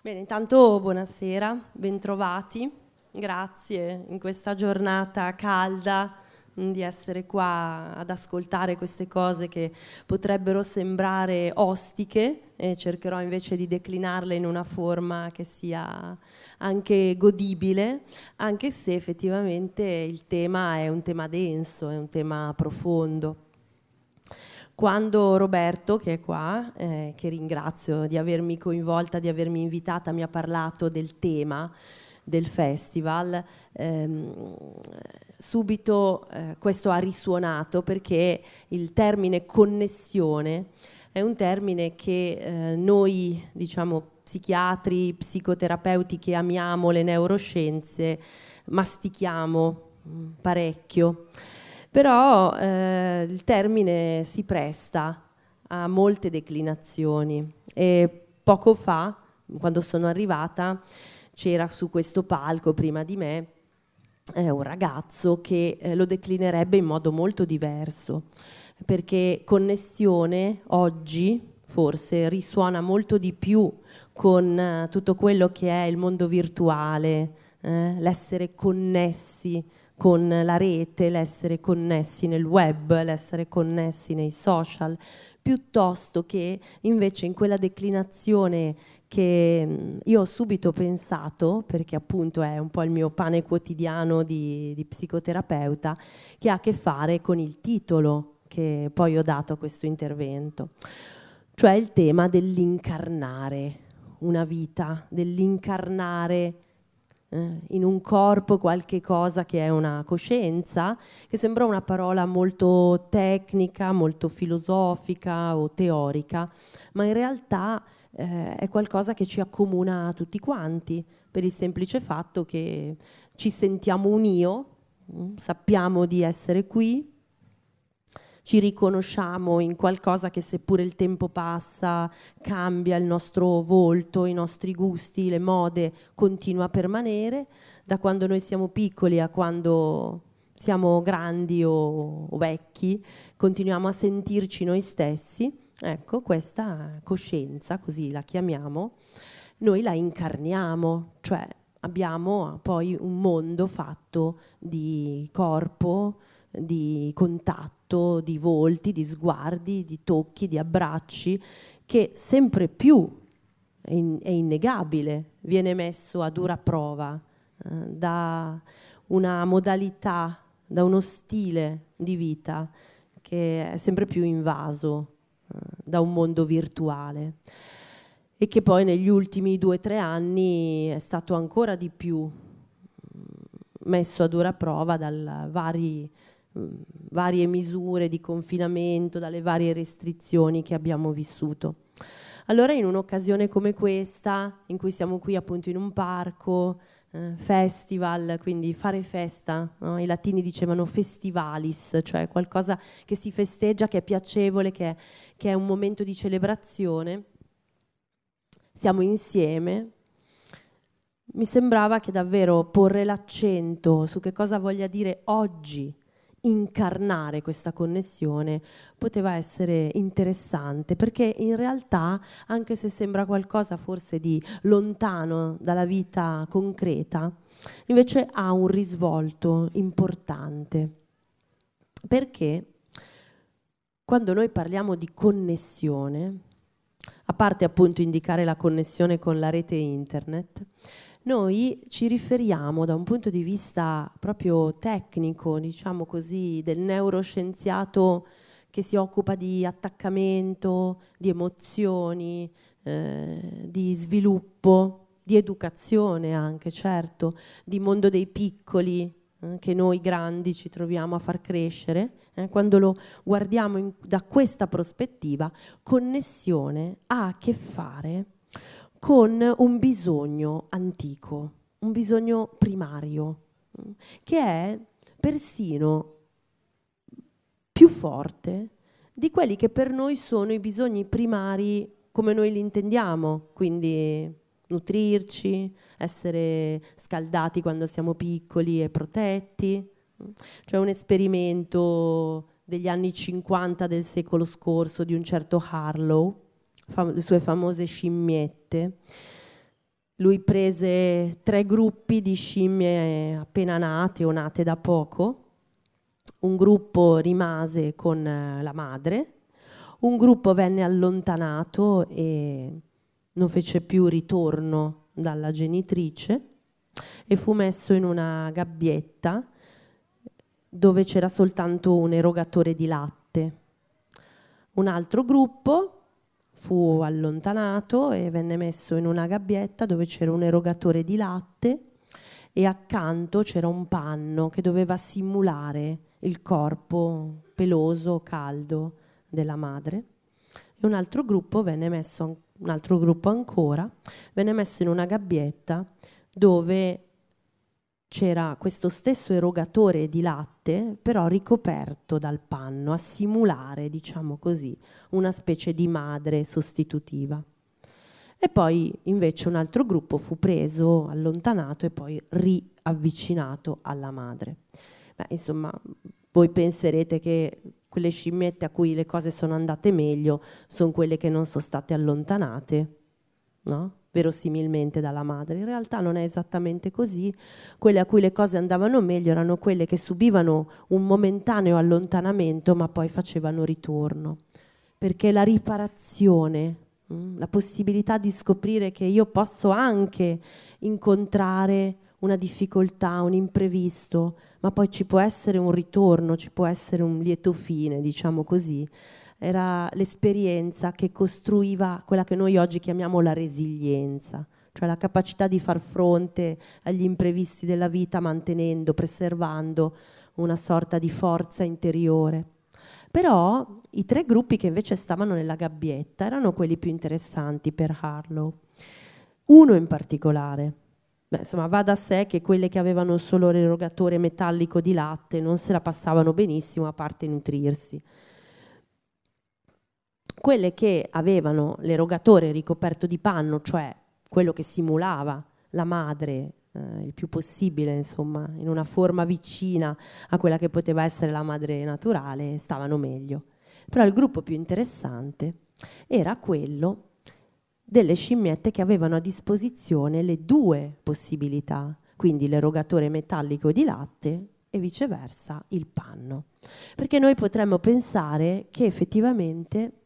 Bene, intanto buonasera, bentrovati, grazie in questa giornata calda mm, di essere qua ad ascoltare queste cose che potrebbero sembrare ostiche e cercherò invece di declinarle in una forma che sia anche godibile, anche se effettivamente il tema è un tema denso, è un tema profondo quando Roberto, che è qua, eh, che ringrazio di avermi coinvolta, di avermi invitata, mi ha parlato del tema del festival, ehm, subito eh, questo ha risuonato perché il termine connessione è un termine che eh, noi, diciamo, psichiatri, psicoterapeuti che amiamo le neuroscienze, mastichiamo mm, parecchio però eh, il termine si presta a molte declinazioni e poco fa, quando sono arrivata, c'era su questo palco prima di me eh, un ragazzo che eh, lo declinerebbe in modo molto diverso, perché connessione oggi forse risuona molto di più con eh, tutto quello che è il mondo virtuale, eh, l'essere connessi, con la rete, l'essere connessi nel web, l'essere connessi nei social, piuttosto che invece in quella declinazione che mm, io ho subito pensato, perché appunto è un po' il mio pane quotidiano di, di psicoterapeuta, che ha a che fare con il titolo che poi ho dato a questo intervento, cioè il tema dell'incarnare una vita, dell'incarnare eh, in un corpo qualche cosa che è una coscienza, che sembra una parola molto tecnica, molto filosofica o teorica, ma in realtà eh, è qualcosa che ci accomuna tutti quanti, per il semplice fatto che ci sentiamo un io, mm, sappiamo di essere qui, ci riconosciamo in qualcosa che seppure il tempo passa, cambia il nostro volto, i nostri gusti, le mode, continua a permanere, da quando noi siamo piccoli a quando siamo grandi o, o vecchi, continuiamo a sentirci noi stessi. Ecco, questa coscienza, così la chiamiamo, noi la incarniamo, cioè abbiamo poi un mondo fatto di corpo, di contatto contatto di volti, di sguardi, di tocchi, di abbracci, che sempre più è, in, è innegabile, viene messo a dura prova eh, da una modalità, da uno stile di vita che è sempre più invaso eh, da un mondo virtuale e che poi negli ultimi due o tre anni è stato ancora di più mm, messo a dura prova dai vari varie misure di confinamento, dalle varie restrizioni che abbiamo vissuto. Allora in un'occasione come questa, in cui siamo qui appunto in un parco, eh, festival, quindi fare festa, no? i latini dicevano festivalis, cioè qualcosa che si festeggia, che è piacevole, che è, che è un momento di celebrazione. Siamo insieme, mi sembrava che davvero porre l'accento su che cosa voglia dire oggi incarnare questa connessione poteva essere interessante perché in realtà anche se sembra qualcosa forse di lontano dalla vita concreta invece ha un risvolto importante perché quando noi parliamo di connessione a parte appunto indicare la connessione con la rete internet noi ci riferiamo da un punto di vista proprio tecnico, diciamo così, del neuroscienziato che si occupa di attaccamento, di emozioni, eh, di sviluppo, di educazione anche, certo, di mondo dei piccoli, eh, che noi grandi ci troviamo a far crescere, eh, quando lo guardiamo in, da questa prospettiva, connessione ha a che fare con un bisogno antico, un bisogno primario, mm, che è persino più forte di quelli che per noi sono i bisogni primari come noi li intendiamo, quindi nutrirci, essere scaldati quando siamo piccoli e protetti. Mm. C'è cioè un esperimento degli anni 50 del secolo scorso di un certo Harlow, le sue famose scimmiette. Lui prese tre gruppi di scimmie appena nate o nate da poco. Un gruppo rimase con eh, la madre, un gruppo venne allontanato e non fece più ritorno dalla genitrice e fu messo in una gabbietta dove c'era soltanto un erogatore di latte. Un altro gruppo fu allontanato e venne messo in una gabbietta dove c'era un erogatore di latte e accanto c'era un panno che doveva simulare il corpo peloso, caldo della madre. E un altro gruppo venne messo, un altro gruppo ancora, venne messo in una gabbietta dove c'era questo stesso erogatore di latte latte però ricoperto dal panno a simulare, diciamo così, una specie di madre sostitutiva. E poi invece un altro gruppo fu preso, allontanato e poi riavvicinato alla madre. Beh, insomma, voi penserete che quelle scimmiette a cui le cose sono andate meglio sono quelle che non sono state allontanate, no? verosimilmente dalla madre. In realtà non è esattamente così. Quelle a cui le cose andavano meglio erano quelle che subivano un momentaneo allontanamento ma poi facevano ritorno. Perché la riparazione, mm, la possibilità di scoprire che io posso anche incontrare una difficoltà, un imprevisto, ma poi ci può essere un ritorno, ci può essere un lieto fine, diciamo così era l'esperienza che costruiva quella che noi oggi chiamiamo la resilienza, cioè la capacità di far fronte agli imprevisti della vita mantenendo, preservando una sorta di forza interiore. Però i tre gruppi che invece stavano nella gabbietta erano quelli più interessanti per Harlow. Uno in particolare. Beh, insomma, va da sé che quelle che avevano solo l'erogatore metallico di latte non se la passavano benissimo a parte nutrirsi quelle che avevano l'erogatore ricoperto di panno, cioè quello che simulava la madre eh, il più possibile, insomma, in una forma vicina a quella che poteva essere la madre naturale, stavano meglio. Però il gruppo più interessante era quello delle scimmiette che avevano a disposizione le due possibilità, quindi l'erogatore metallico di latte e viceversa il panno. Perché noi potremmo pensare che effettivamente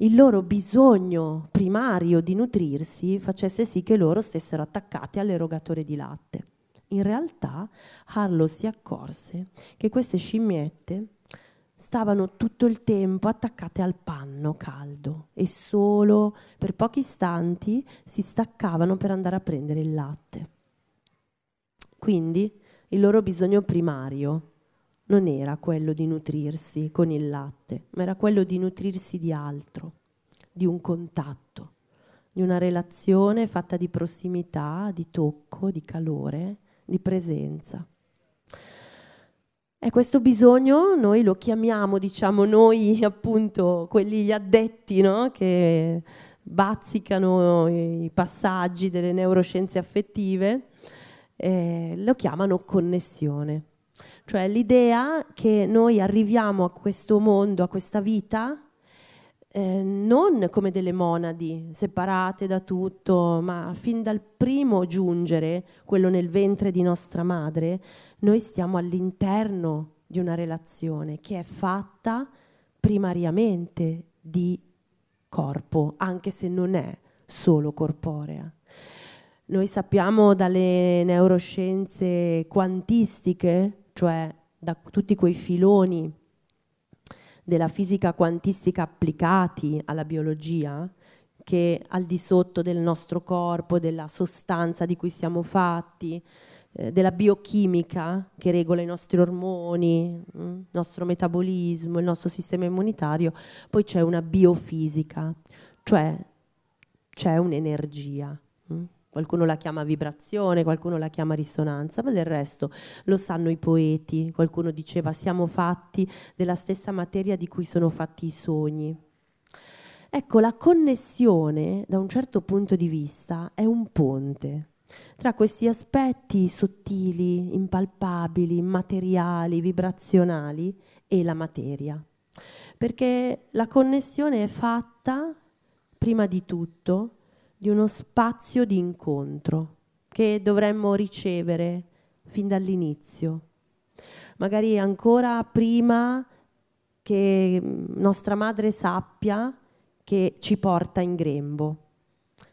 il loro bisogno primario di nutrirsi facesse sì che loro stessero attaccati all'erogatore di latte. In realtà Harlow si accorse che queste scimmiette stavano tutto il tempo attaccate al panno caldo e solo per pochi istanti si staccavano per andare a prendere il latte. Quindi il loro bisogno primario non era quello di nutrirsi con il latte, ma era quello di nutrirsi di altro, di un contatto, di una relazione fatta di prossimità, di tocco, di calore, di presenza. E questo bisogno noi lo chiamiamo, diciamo noi appunto, quelli gli addetti no? che bazzicano i passaggi delle neuroscienze affettive, eh, lo chiamano connessione. Cioè l'idea che noi arriviamo a questo mondo, a questa vita, eh, non come delle monadi separate da tutto, ma fin dal primo giungere, quello nel ventre di nostra madre, noi stiamo all'interno di una relazione che è fatta primariamente di corpo, anche se non è solo corporea. Noi sappiamo dalle neuroscienze quantistiche cioè da tutti quei filoni della fisica quantistica applicati alla biologia, che al di sotto del nostro corpo, della sostanza di cui siamo fatti, eh, della biochimica che regola i nostri ormoni, il mm, nostro metabolismo, il nostro sistema immunitario, poi c'è una biofisica, cioè c'è un'energia qualcuno la chiama vibrazione, qualcuno la chiama risonanza, ma del resto lo sanno i poeti, qualcuno diceva siamo fatti della stessa materia di cui sono fatti i sogni. Ecco, la connessione, da un certo punto di vista, è un ponte tra questi aspetti sottili, impalpabili, immateriali, vibrazionali e la materia. Perché la connessione è fatta, prima di tutto, di uno spazio di incontro che dovremmo ricevere fin dall'inizio, magari ancora prima che mm, nostra madre sappia che ci porta in grembo,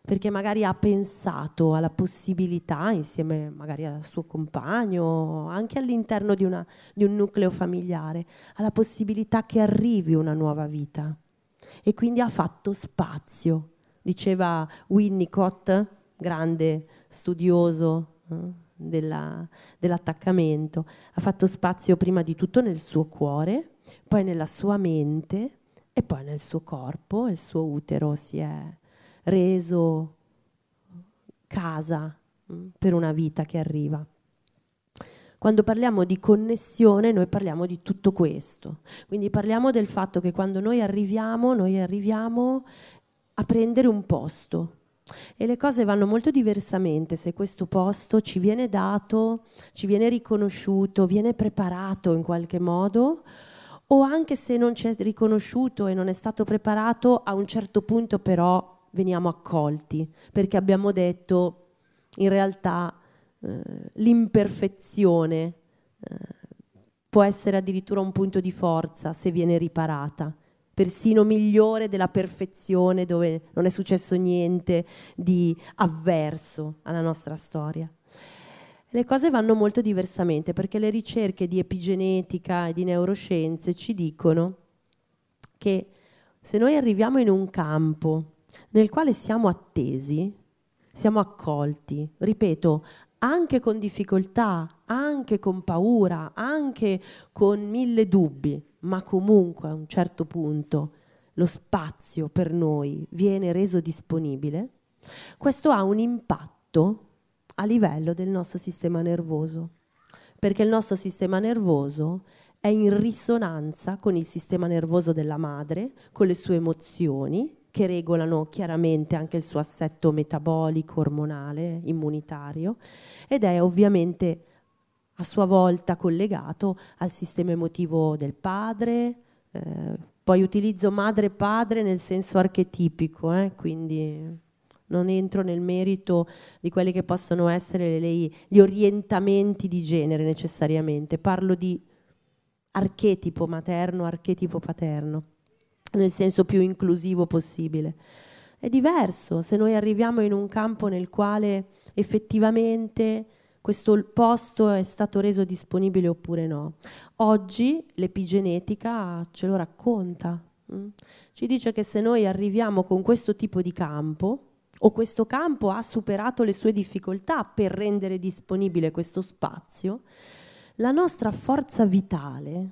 perché magari ha pensato alla possibilità, insieme magari al suo compagno, anche all'interno di, una, di un nucleo familiare, alla possibilità che arrivi una nuova vita e quindi ha fatto spazio diceva Winnicott, grande studioso eh, della, dell'attaccamento, ha fatto spazio prima di tutto nel suo cuore, poi nella sua mente e poi nel suo corpo, il suo utero si è reso casa mm, per una vita che arriva. Quando parliamo di connessione noi parliamo di tutto questo, quindi parliamo del fatto che quando noi arriviamo, noi arriviamo a prendere un posto. E le cose vanno molto diversamente se questo posto ci viene dato, ci viene riconosciuto, viene preparato in qualche modo, o anche se non ci è riconosciuto e non è stato preparato, a un certo punto però veniamo accolti, perché abbiamo detto in realtà eh, l'imperfezione eh, può essere addirittura un punto di forza se viene riparata persino migliore della perfezione dove non è successo niente di avverso alla nostra storia. Le cose vanno molto diversamente perché le ricerche di epigenetica e di neuroscienze ci dicono che se noi arriviamo in un campo nel quale siamo attesi, siamo accolti, ripeto, anche con difficoltà, anche con paura, anche con mille dubbi, ma comunque a un certo punto lo spazio per noi viene reso disponibile, questo ha un impatto a livello del nostro sistema nervoso, perché il nostro sistema nervoso è in risonanza con il sistema nervoso della madre, con le sue emozioni, che regolano chiaramente anche il suo assetto metabolico, ormonale, immunitario, ed è ovviamente a sua volta collegato al sistema emotivo del padre. Eh, poi utilizzo madre e padre nel senso archetipico, eh, quindi non entro nel merito di quelli che possono essere le, gli orientamenti di genere necessariamente, parlo di archetipo materno, archetipo paterno, nel senso più inclusivo possibile. È diverso se noi arriviamo in un campo nel quale effettivamente questo posto è stato reso disponibile oppure no. Oggi l'epigenetica ce lo racconta, mm. ci dice che se noi arriviamo con questo tipo di campo, o questo campo ha superato le sue difficoltà per rendere disponibile questo spazio, la nostra forza vitale,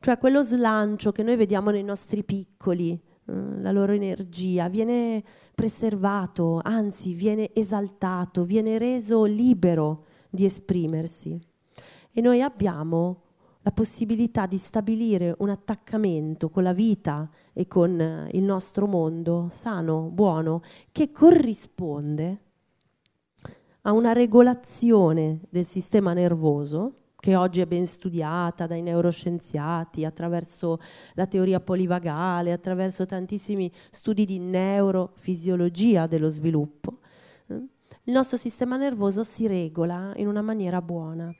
cioè quello slancio che noi vediamo nei nostri piccoli, mm, la loro energia, viene preservato, anzi viene esaltato, viene reso libero di esprimersi. E noi abbiamo la possibilità di stabilire un attaccamento con la vita e con eh, il nostro mondo sano, buono, che corrisponde a una regolazione del sistema nervoso che oggi è ben studiata dai neuroscienziati attraverso la teoria polivagale, attraverso tantissimi studi di neurofisiologia dello sviluppo, il nostro sistema nervoso si regola in una maniera buona,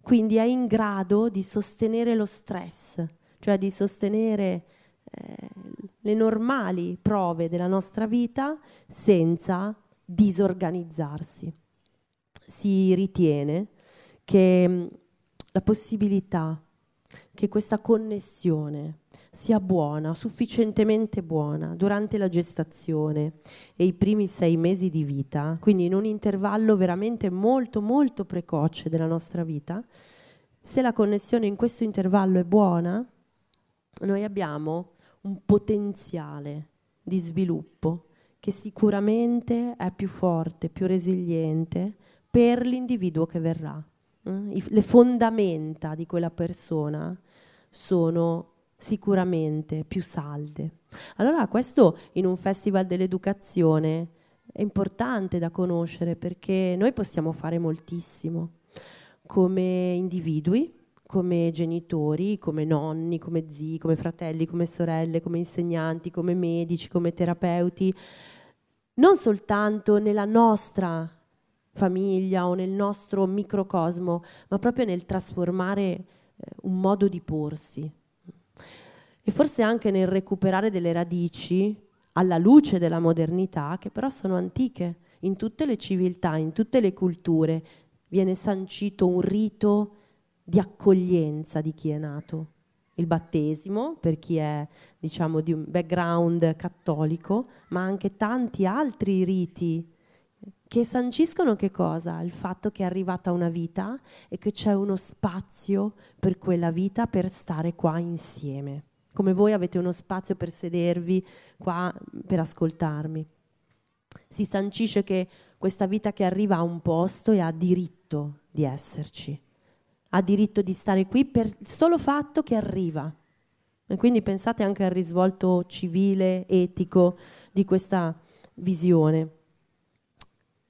quindi è in grado di sostenere lo stress, cioè di sostenere eh, le normali prove della nostra vita senza disorganizzarsi. Si ritiene che mm, la possibilità che questa connessione sia buona, sufficientemente buona, durante la gestazione e i primi sei mesi di vita, quindi in un intervallo veramente molto molto precoce della nostra vita, se la connessione in questo intervallo è buona, noi abbiamo un potenziale di sviluppo che sicuramente è più forte, più resiliente per l'individuo che verrà. Mm? Le fondamenta di quella persona sono sicuramente più salde. Allora questo in un festival dell'educazione è importante da conoscere perché noi possiamo fare moltissimo come individui, come genitori, come nonni, come zii, come fratelli, come sorelle, come insegnanti, come medici, come terapeuti, non soltanto nella nostra famiglia o nel nostro microcosmo, ma proprio nel trasformare eh, un modo di porsi, e forse anche nel recuperare delle radici alla luce della modernità che però sono antiche in tutte le civiltà, in tutte le culture viene sancito un rito di accoglienza di chi è nato. Il battesimo per chi è diciamo di un background cattolico, ma anche tanti altri riti che sanciscono che cosa? Il fatto che è arrivata una vita e che c'è uno spazio per quella vita per stare qua insieme come voi avete uno spazio per sedervi qua, per ascoltarmi. Si sancisce che questa vita che arriva ha un posto e ha diritto di esserci, ha diritto di stare qui per il solo fatto che arriva. E quindi pensate anche al risvolto civile, etico di questa visione.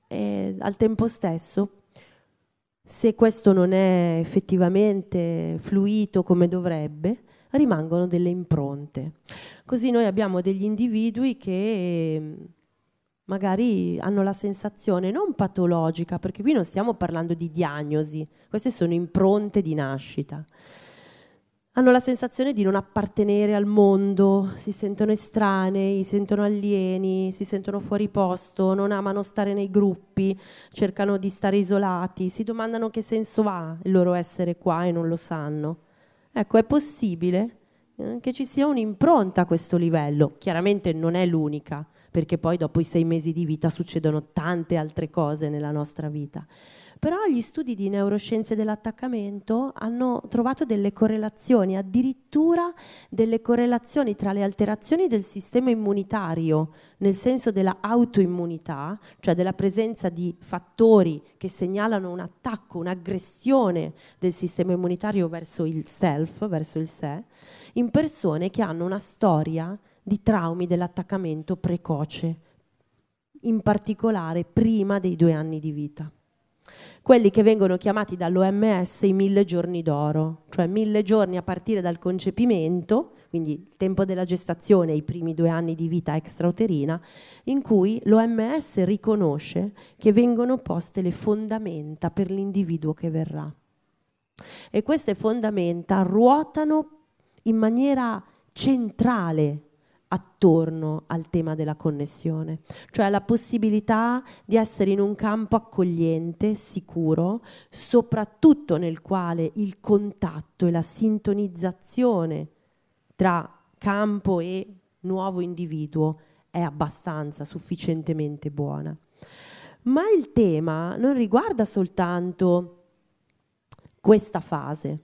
E al tempo stesso, se questo non è effettivamente fluito come dovrebbe, rimangono delle impronte. Così noi abbiamo degli individui che ehm, magari hanno la sensazione non patologica, perché qui non stiamo parlando di diagnosi, queste sono impronte di nascita. Hanno la sensazione di non appartenere al mondo, si sentono estranei, si sentono alieni, si sentono fuori posto, non amano stare nei gruppi, cercano di stare isolati, si domandano che senso ha il loro essere qua e non lo sanno. Ecco, è possibile eh, che ci sia un'impronta a questo livello. Chiaramente non è l'unica, perché poi dopo i sei mesi di vita succedono tante altre cose nella nostra vita però gli studi di neuroscienze dell'attaccamento hanno trovato delle correlazioni, addirittura delle correlazioni tra le alterazioni del sistema immunitario, nel senso della autoimmunità, cioè della presenza di fattori che segnalano un attacco, un'aggressione del sistema immunitario verso il self, verso il sé, in persone che hanno una storia di traumi dell'attaccamento precoce, in particolare prima dei due anni di vita quelli che vengono chiamati dall'OMS i mille giorni d'oro, cioè mille giorni a partire dal concepimento, quindi il tempo della gestazione, i primi due anni di vita extrauterina, in cui l'OMS riconosce che vengono poste le fondamenta per l'individuo che verrà. E queste fondamenta ruotano in maniera centrale attorno al tema della connessione, cioè la possibilità di essere in un campo accogliente, sicuro, soprattutto nel quale il contatto e la sintonizzazione tra campo e nuovo individuo è abbastanza sufficientemente buona. Ma il tema non riguarda soltanto questa fase,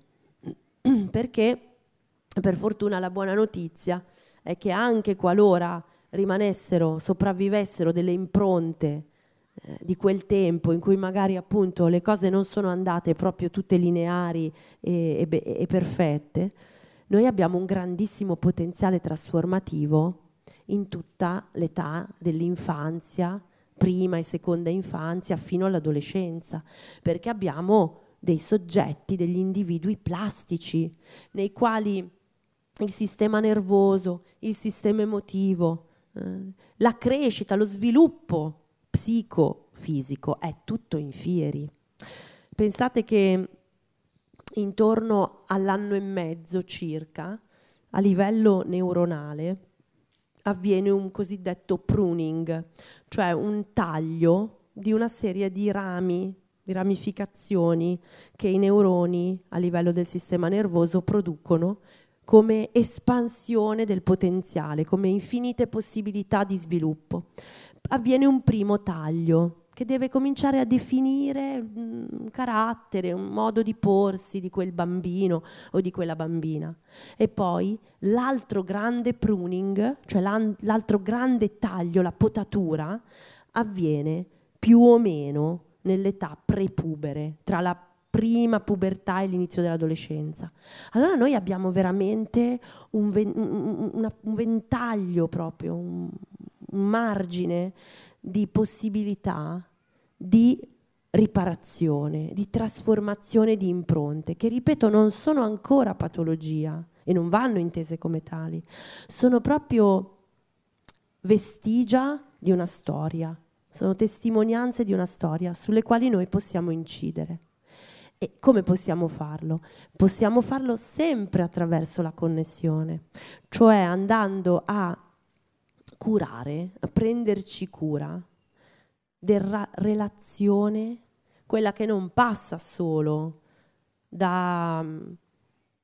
perché per fortuna la buona notizia è è che anche qualora rimanessero, sopravvivessero delle impronte eh, di quel tempo in cui magari appunto le cose non sono andate proprio tutte lineari e, e, e perfette, noi abbiamo un grandissimo potenziale trasformativo in tutta l'età dell'infanzia, prima e seconda infanzia, fino all'adolescenza, perché abbiamo dei soggetti, degli individui plastici, nei quali il sistema nervoso, il sistema emotivo, eh, la crescita, lo sviluppo psicofisico, è tutto in fieri. Pensate che intorno all'anno e mezzo circa, a livello neuronale, avviene un cosiddetto pruning, cioè un taglio di una serie di rami, di ramificazioni che i neuroni a livello del sistema nervoso producono come espansione del potenziale, come infinite possibilità di sviluppo. Avviene un primo taglio che deve cominciare a definire un mm, carattere, un modo di porsi di quel bambino o di quella bambina. E poi l'altro grande pruning, cioè l'altro grande taglio, la potatura, avviene più o meno nell'età prepubere, tra la prima pubertà e l'inizio dell'adolescenza. Allora noi abbiamo veramente un, ven- un ventaglio proprio, un, un margine di possibilità di riparazione, di trasformazione di impronte, che ripeto non sono ancora patologia e non vanno intese come tali, sono proprio vestigia di una storia, sono testimonianze di una storia sulle quali noi possiamo incidere. E come possiamo farlo? Possiamo farlo sempre attraverso la connessione, cioè andando a curare, a prenderci cura della relazione, quella che non passa solo da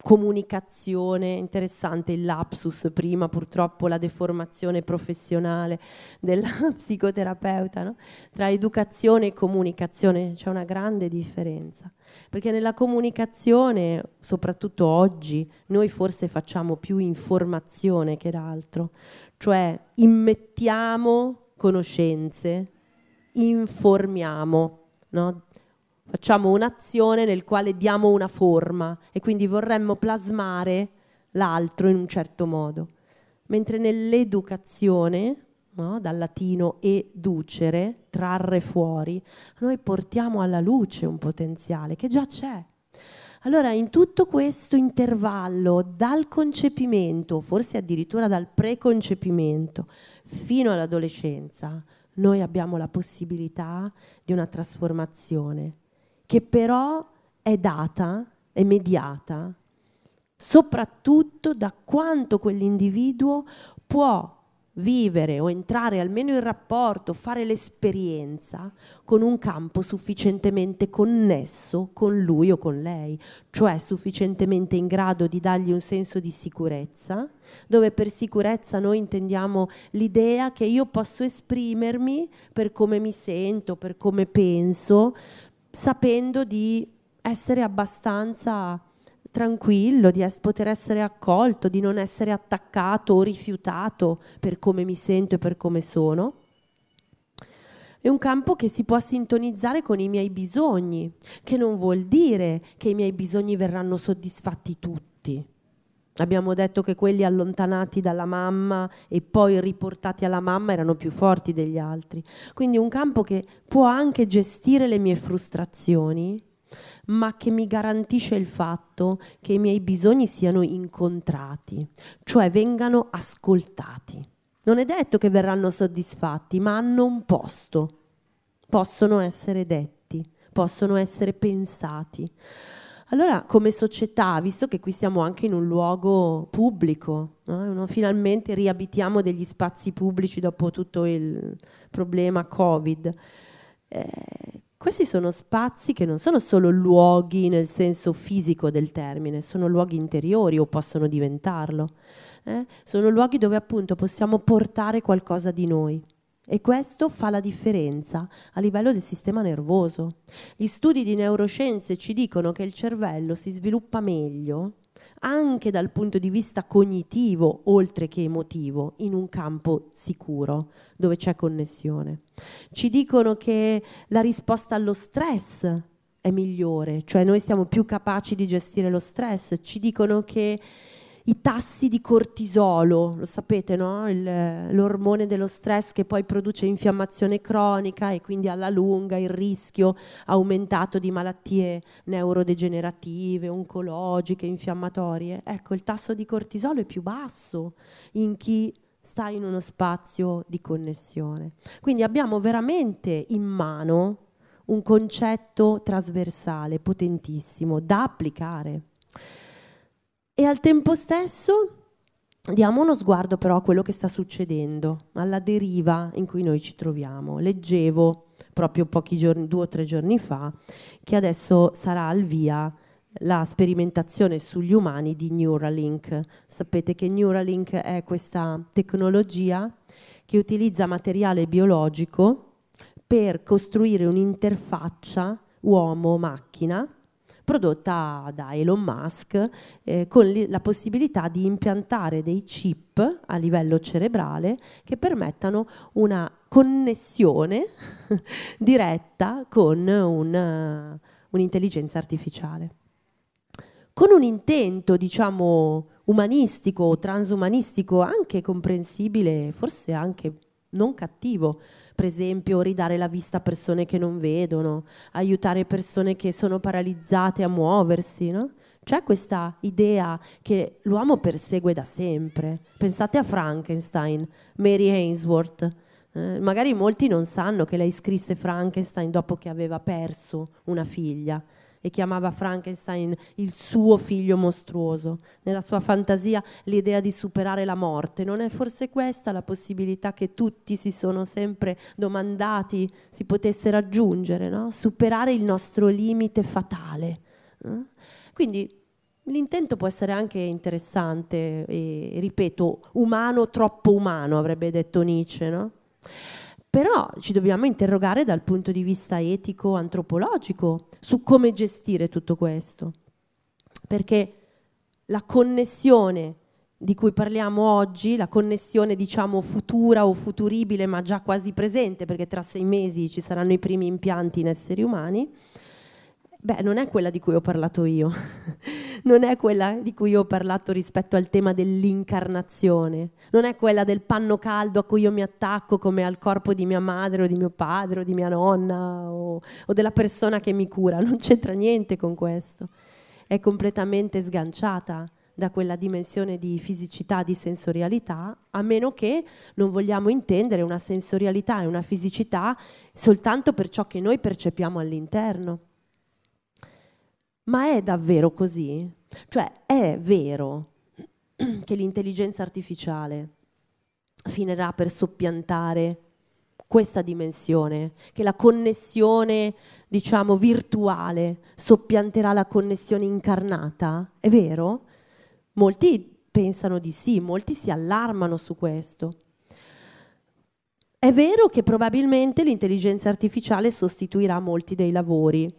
comunicazione, interessante il lapsus prima, purtroppo la deformazione professionale della psicoterapeuta, no? tra educazione e comunicazione c'è una grande differenza, perché nella comunicazione, soprattutto oggi, noi forse facciamo più informazione che l'altro, cioè immettiamo conoscenze, informiamo, no? facciamo un'azione nel quale diamo una forma e quindi vorremmo plasmare l'altro in un certo modo. Mentre nell'educazione, no, dal latino educere, trarre fuori, noi portiamo alla luce un potenziale che già c'è. Allora, in tutto questo intervallo, dal concepimento, forse addirittura dal preconcepimento, fino all'adolescenza, noi abbiamo la possibilità di una trasformazione che però è data, è mediata, soprattutto da quanto quell'individuo può vivere o entrare almeno in rapporto, fare l'esperienza con un campo sufficientemente connesso con lui o con lei, cioè sufficientemente in grado di dargli un senso di sicurezza, dove per sicurezza noi intendiamo l'idea che io posso esprimermi per come mi sento, per come penso, sapendo di essere abbastanza tranquillo, di es- poter essere accolto, di non essere attaccato o rifiutato per come mi sento e per come sono. È un campo che si può sintonizzare con i miei bisogni, che non vuol dire che i miei bisogni verranno soddisfatti tutti Abbiamo detto che quelli allontanati dalla mamma e poi riportati alla mamma erano più forti degli altri. Quindi un campo che può anche gestire le mie frustrazioni, ma che mi garantisce il fatto che i miei bisogni siano incontrati, cioè vengano ascoltati. Non è detto che verranno soddisfatti, ma hanno un posto. Possono essere detti, possono essere pensati. Allora, come società, visto che qui siamo anche in un luogo pubblico, no? finalmente riabitiamo degli spazi pubblici dopo tutto il problema Covid, eh, questi sono spazi che non sono solo luoghi nel senso fisico del termine, sono luoghi interiori o possono diventarlo. Eh? Sono luoghi dove appunto possiamo portare qualcosa di noi. E questo fa la differenza a livello del sistema nervoso. Gli studi di neuroscienze ci dicono che il cervello si sviluppa meglio anche dal punto di vista cognitivo, oltre che emotivo, in un campo sicuro, dove c'è connessione. Ci dicono che la risposta allo stress è migliore, cioè noi siamo più capaci di gestire lo stress. Ci dicono che i tassi di cortisolo, lo sapete, no? Il, l'ormone dello stress che poi produce infiammazione cronica e quindi alla lunga il rischio aumentato di malattie neurodegenerative, oncologiche, infiammatorie. Ecco, il tasso di cortisolo è più basso in chi sta in uno spazio di connessione. Quindi abbiamo veramente in mano un concetto trasversale potentissimo da applicare e al tempo stesso diamo uno sguardo però a quello che sta succedendo, alla deriva in cui noi ci troviamo. Leggevo proprio pochi giorni, due o tre giorni fa, che adesso sarà al via la sperimentazione sugli umani di Neuralink. Sapete che Neuralink è questa tecnologia che utilizza materiale biologico per costruire un'interfaccia uomo-macchina prodotta da Elon Musk eh, con li- la possibilità di impiantare dei chip a livello cerebrale che permettano una connessione diretta con un, uh, un'intelligenza artificiale. Con un intento, diciamo, umanistico o transumanistico anche comprensibile, forse anche non cattivo, per esempio ridare la vista a persone che non vedono, aiutare persone che sono paralizzate a muoversi, no? C'è questa idea che l'uomo persegue da sempre. Pensate a Frankenstein, Mary Ainsworth. Eh, magari molti non sanno che lei scrisse Frankenstein dopo che aveva perso una figlia e chiamava Frankenstein il suo figlio mostruoso. Nella sua fantasia l'idea di superare la morte. Non è forse questa la possibilità che tutti si sono sempre domandati si potesse raggiungere, no? superare il nostro limite fatale. Eh? Quindi L'intento può essere anche interessante e, ripeto, umano, troppo umano, avrebbe detto Nietzsche, no? però ci dobbiamo interrogare dal punto di vista etico, antropologico, su come gestire tutto questo, perché la connessione di cui parliamo oggi, la connessione diciamo futura o futuribile ma già quasi presente, perché tra sei mesi ci saranno i primi impianti in esseri umani, beh, non è quella di cui ho parlato io, non è quella di cui ho parlato rispetto al tema dell'incarnazione, non è quella del panno caldo a cui io mi attacco come al corpo di mia madre o di mio padre o di mia nonna o, o della persona che mi cura, non c'entra niente con questo, è completamente sganciata da quella dimensione di fisicità, di sensorialità, a meno che non vogliamo intendere una sensorialità e una fisicità soltanto per ciò che noi percepiamo all'interno. Ma è davvero così? Cioè, è vero che l'intelligenza artificiale finirà per soppiantare questa dimensione, che la connessione, diciamo, virtuale soppianterà la connessione incarnata? È vero? Molti pensano di sì, molti si allarmano su questo. È vero che probabilmente l'intelligenza artificiale sostituirà molti dei lavori.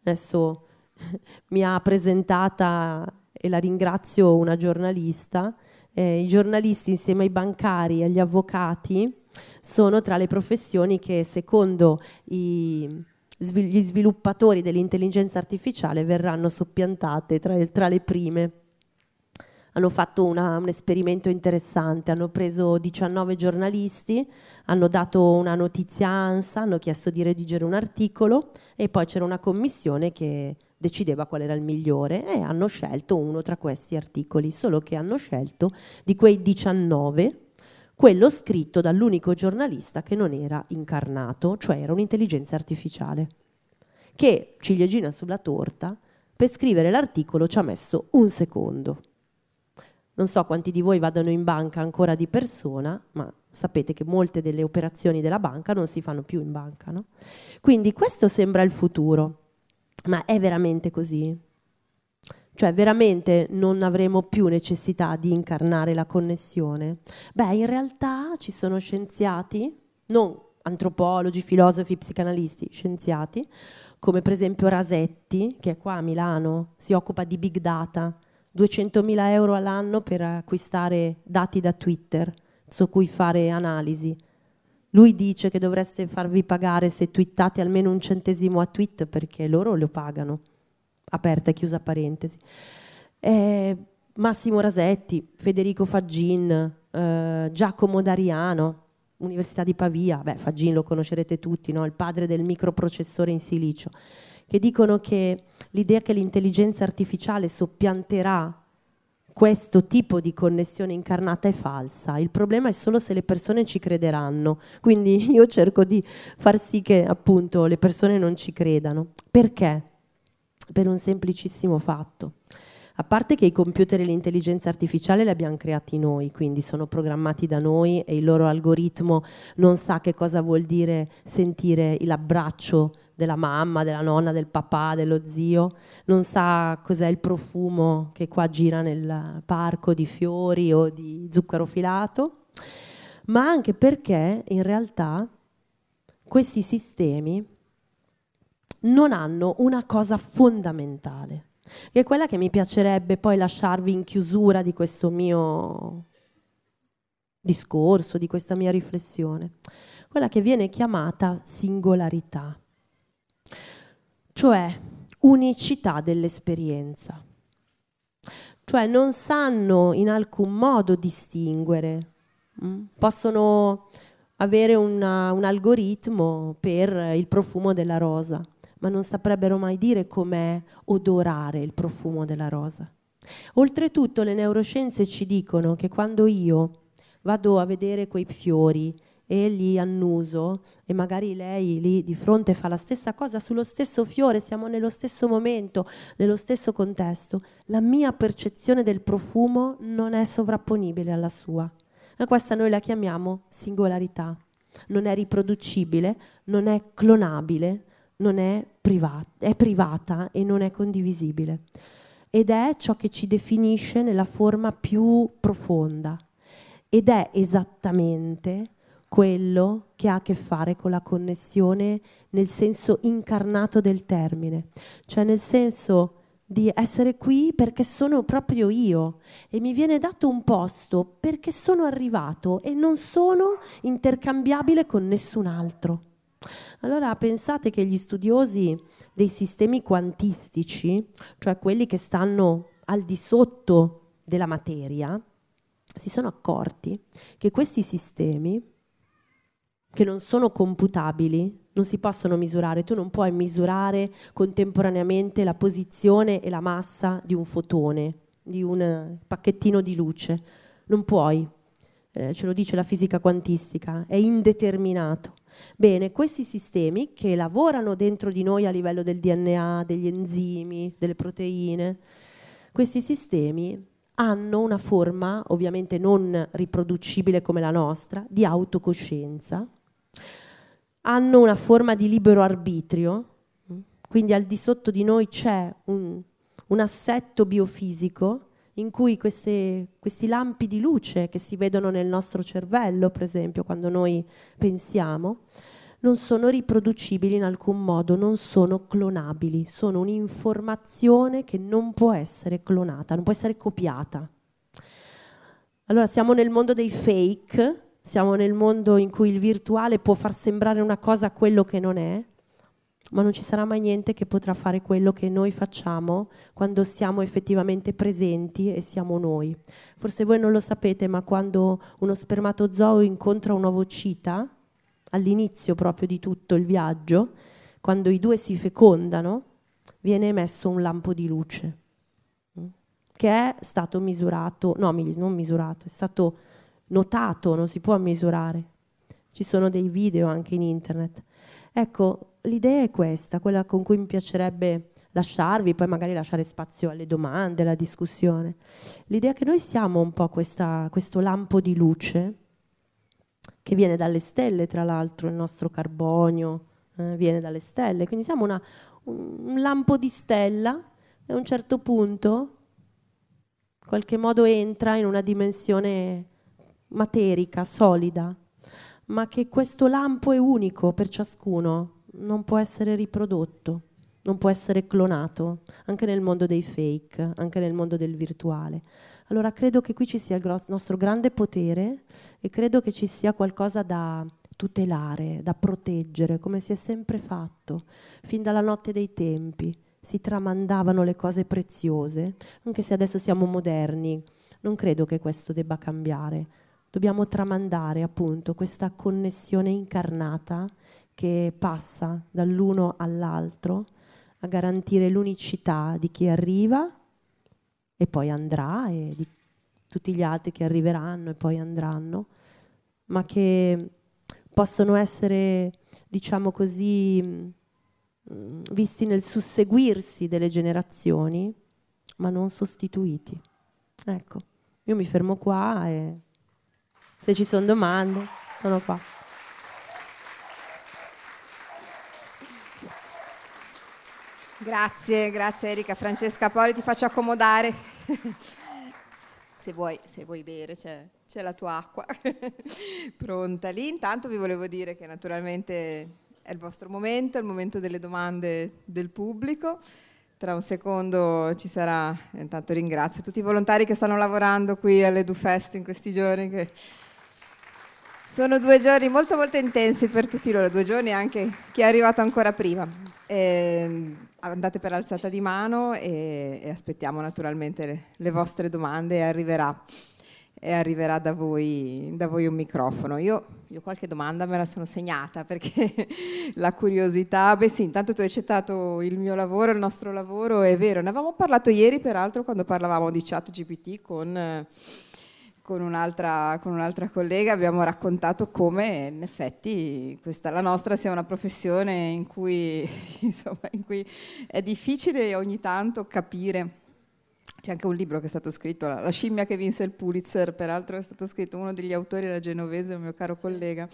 Adesso mi ha presentata, e la ringrazio, una giornalista. Eh, I giornalisti insieme ai bancari e agli avvocati sono tra le professioni che secondo i, gli sviluppatori dell'intelligenza artificiale verranno soppiantate tra, tra le prime hanno fatto una, un esperimento interessante, hanno preso 19 giornalisti, hanno dato una notizia a ANSA, hanno chiesto di redigere un articolo e poi c'era una commissione che decideva qual era il migliore e hanno scelto uno tra questi articoli, solo che hanno scelto di quei 19 quello scritto dall'unico giornalista che non era incarnato, cioè era un'intelligenza artificiale, che ciliegina sulla torta, per scrivere l'articolo ci ha messo un secondo. Non so quanti di voi vadano in banca ancora di persona, ma sapete che molte delle operazioni della banca non si fanno più in banca. No? Quindi questo sembra il futuro. Ma è veramente così? Cioè veramente non avremo più necessità di incarnare la connessione? Beh, in realtà ci sono scienziati, non antropologi, filosofi, psicanalisti, scienziati, come per esempio Rasetti, che è qua a Milano, si occupa di big data, 200.000 euro all'anno per acquistare dati da Twitter su cui fare analisi. Lui dice che dovreste farvi pagare se twittate almeno un centesimo a tweet perché loro lo pagano. Aperta e chiusa parentesi. Eh, Massimo Rasetti, Federico Faggin, eh, Giacomo Dariano, Università di Pavia, beh, Faggin lo conoscerete tutti, no? il padre del microprocessore in silicio, che dicono che l'idea che l'intelligenza artificiale soppianterà questo tipo di connessione incarnata è falsa, il problema è solo se le persone ci crederanno, quindi io cerco di far sì che appunto le persone non ci credano. Perché? Per un semplicissimo fatto a parte che i computer e l'intelligenza artificiale li abbiamo creati noi, quindi sono programmati da noi e il loro algoritmo non sa che cosa vuol dire sentire l'abbraccio della mamma, della nonna, del papà, dello zio, non sa cos'è il profumo che qua gira nel parco di fiori o di zucchero filato, ma anche perché in realtà questi sistemi non hanno una cosa fondamentale, che è quella che mi piacerebbe poi lasciarvi in chiusura di questo mio discorso, di questa mia riflessione, quella che viene chiamata singolarità, cioè unicità dell'esperienza. Cioè non sanno in alcun modo distinguere, mm? possono avere una, un algoritmo per il profumo della rosa, ma non saprebbero mai dire com'è odorare il profumo della rosa. Oltretutto le neuroscienze ci dicono che quando io vado a vedere quei fiori e li annuso e magari lei lì di fronte fa la stessa cosa sullo stesso fiore, siamo nello stesso momento, nello stesso contesto, la mia percezione del profumo non è sovrapponibile alla sua. E questa noi la chiamiamo singolarità. Non è riproducibile, non è clonabile, non è privata, è privata e non è condivisibile. Ed è ciò che ci definisce nella forma più profonda. Ed è esattamente quello che ha a che fare con la connessione nel senso incarnato del termine, cioè nel senso di essere qui perché sono proprio io e mi viene dato un posto perché sono arrivato e non sono intercambiabile con nessun altro. Allora pensate che gli studiosi dei sistemi quantistici, cioè quelli che stanno al di sotto della materia, si sono accorti che questi sistemi, che non sono computabili, non si possono misurare, tu non puoi misurare contemporaneamente la posizione e la massa di un fotone, di un eh, pacchettino di luce, non puoi, eh, ce lo dice la fisica quantistica, è indeterminato. Bene, questi sistemi che lavorano dentro di noi a livello del DNA, degli enzimi, delle proteine, questi sistemi hanno una forma, ovviamente non riproducibile come la nostra, di autocoscienza, hanno una forma di libero arbitrio, quindi al di sotto di noi c'è un, un assetto biofisico in cui queste, questi lampi di luce che si vedono nel nostro cervello, per esempio, quando noi pensiamo, non sono riproducibili in alcun modo, non sono clonabili, sono un'informazione che non può essere clonata, non può essere copiata. Allora siamo nel mondo dei fake, siamo nel mondo in cui il virtuale può far sembrare una cosa quello che non è, ma non ci sarà mai niente che potrà fare quello che noi facciamo quando siamo effettivamente presenti e siamo noi. Forse voi non lo sapete, ma quando uno spermatozoo incontra un ovocita, all'inizio proprio di tutto il viaggio, quando i due si fecondano, viene emesso un lampo di luce mm, che è stato misurato, no, non misurato, è stato notato, non si può misurare. Ci sono dei video anche in internet. Ecco, l'idea è questa, quella con cui mi piacerebbe lasciarvi, poi magari lasciare spazio alle domande, alla discussione. L'idea che noi siamo un po' questa, questo lampo di luce, che viene dalle stelle, tra l'altro, il nostro carbonio eh, viene dalle stelle, quindi siamo una, un lampo di stella e a un certo punto in qualche modo entra in una dimensione materica, solida, ma che questo lampo è unico per ciascuno, non può essere riprodotto, non può essere clonato, anche nel mondo dei fake, anche nel mondo del virtuale. Allora credo che qui ci sia il nostro grande potere e credo che ci sia qualcosa da tutelare, da proteggere, come si è sempre fatto, fin dalla notte dei tempi. Si tramandavano le cose preziose, anche se adesso siamo moderni, non credo che questo debba cambiare. Dobbiamo tramandare appunto questa connessione incarnata che passa dall'uno all'altro a garantire l'unicità di chi arriva e poi andrà e di tutti gli altri che arriveranno e poi andranno, ma che possono essere, diciamo così, visti nel susseguirsi delle generazioni, ma non sostituiti. Ecco, io mi fermo qua e se ci sono domande sono qua. Grazie, grazie Erika. Francesca poi ti faccio accomodare. se, vuoi, se vuoi bere c'è, c'è la tua acqua pronta lì. Intanto vi volevo dire che naturalmente è il vostro momento, è il momento delle domande del pubblico. Tra un secondo ci sarà, intanto ringrazio tutti i volontari che stanno lavorando qui all'EduFest in questi giorni. Che... Sono due giorni molto molto intensi per tutti loro, due giorni anche chi è arrivato ancora prima. Eh, andate per alzata di mano e, e aspettiamo naturalmente le, le, vostre domande e arriverà, e arriverà da, voi, da, voi, un microfono. Io, io, qualche domanda me la sono segnata perché la curiosità, beh sì, intanto tu hai citato il mio lavoro, il nostro lavoro, è vero, ne avevamo parlato ieri peraltro quando parlavamo di chat GPT con... Eh, con un'altra, con un'altra, collega abbiamo raccontato come in effetti questa, la nostra sia una professione in cui, insomma, in cui è difficile ogni tanto capire. C'è anche un libro che è stato scritto, La scimmia che vinse il Pulitzer, peraltro è stato scritto uno degli autori era genovese, un mio caro collega,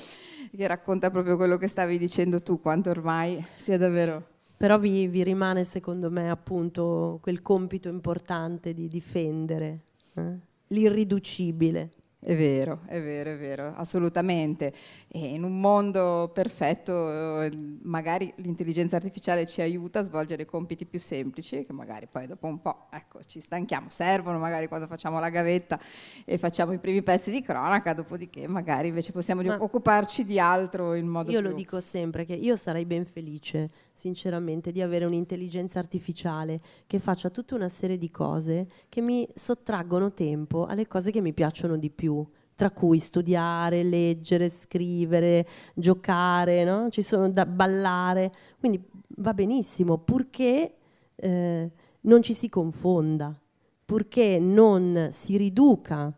che racconta proprio quello che stavi dicendo tu, quanto ormai sia davvero però vi, vi, rimane secondo me appunto quel compito importante di difendere. Eh? l'irriducibile. È vero, è vero, è vero, assolutamente. E in un mondo perfetto eh, magari l'intelligenza artificiale ci aiuta a svolgere compiti più semplici, che magari poi dopo un po' ecco, ci stanchiamo, servono magari quando facciamo la gavetta e facciamo i primi pezzi di cronaca, dopodiché magari invece possiamo Ma occuparci di altro in modo io più... Io lo dico sempre, che io sarei ben felice sinceramente, di avere un'intelligenza artificiale che faccia tutta una serie di cose che mi sottraggono tempo alle cose che mi piacciono di più, tra cui studiare, leggere, scrivere, giocare, no? ci sono da ballare. Quindi va benissimo, purché eh, non ci si confonda, purché non si riduca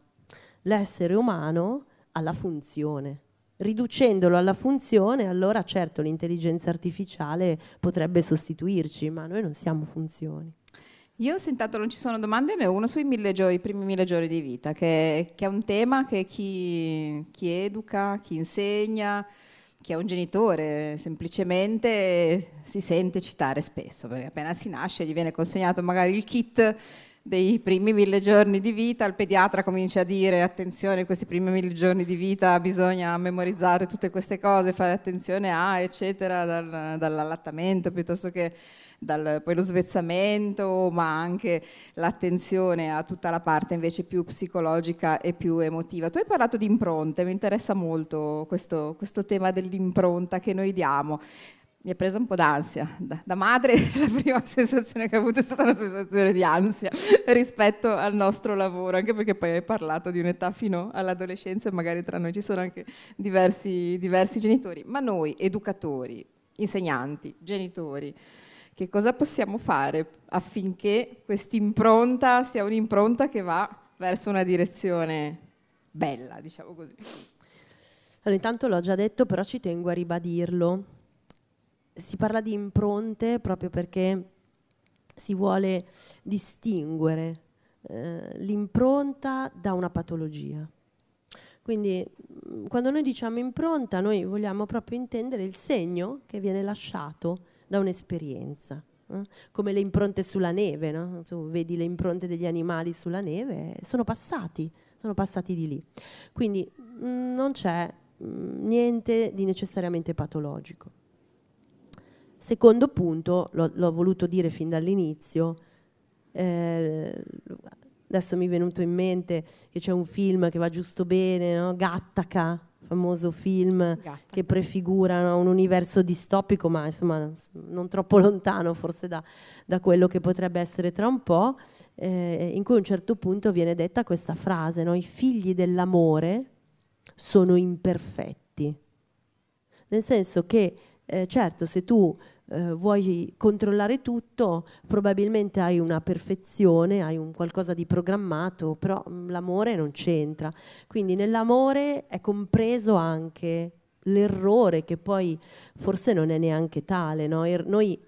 l'essere umano alla funzione riducendolo alla funzione, allora certo l'intelligenza artificiale potrebbe sostituirci, ma noi non siamo funzioni. Io ho sentato non ci sono domande, ne ho uno sui mille giorni, i primi mille giorni di vita, che, che è un tema che chi, chi educa, chi insegna, chi è un genitore semplicemente si sente citare spesso, perché appena si nasce gli viene consegnato magari il kit dei primi mille giorni di vita, il pediatra comincia a dire attenzione, questi primi mille giorni di vita bisogna memorizzare tutte queste cose, fare attenzione a, eccetera, dal, dall'allattamento piuttosto che dal, poi lo svezzamento, ma anche l'attenzione a tutta la parte invece più psicologica e più emotiva. Tu hai parlato di impronte, mi interessa molto questo, questo tema dell'impronta che noi diamo mi è presa un po' d'ansia. Da, da, madre la prima sensazione che ho avuto è stata una sensazione di ansia rispetto al nostro lavoro, anche perché poi hai parlato di un'età fino all'adolescenza e magari tra noi ci sono anche diversi, diversi genitori. Ma noi, educatori, insegnanti, genitori, che cosa possiamo fare affinché quest'impronta sia un'impronta che va verso una direzione bella, diciamo così? Allora, intanto l'ho già detto, però ci tengo a ribadirlo si parla di impronte proprio perché si vuole distinguere eh, l'impronta da una patologia. Quindi mm, quando noi diciamo impronta, noi vogliamo proprio intendere il segno che viene lasciato da un'esperienza. Eh? Come le impronte sulla neve, no? tu vedi le impronte degli animali sulla neve, sono passati, sono passati di lì. Quindi mh, mm, non c'è mh, mm, niente di necessariamente patologico. Secondo punto, l'ho voluto dire fin dall'inizio, eh, adesso mi è venuto in mente che c'è un film che va giusto bene, no? Gattaca, famoso film Gattaca. che prefigura no? un universo distopico, ma insomma non troppo lontano forse da, da quello che potrebbe essere tra un po', eh, in cui a un certo punto viene detta questa frase, no? i figli dell'amore sono imperfetti, nel senso che eh, certo se tu eh, vuoi controllare tutto, probabilmente hai una perfezione, hai un qualcosa di programmato, però mm, l'amore non c'entra. Quindi nell'amore è compreso anche l'errore che poi forse non è neanche tale. No? Er- noi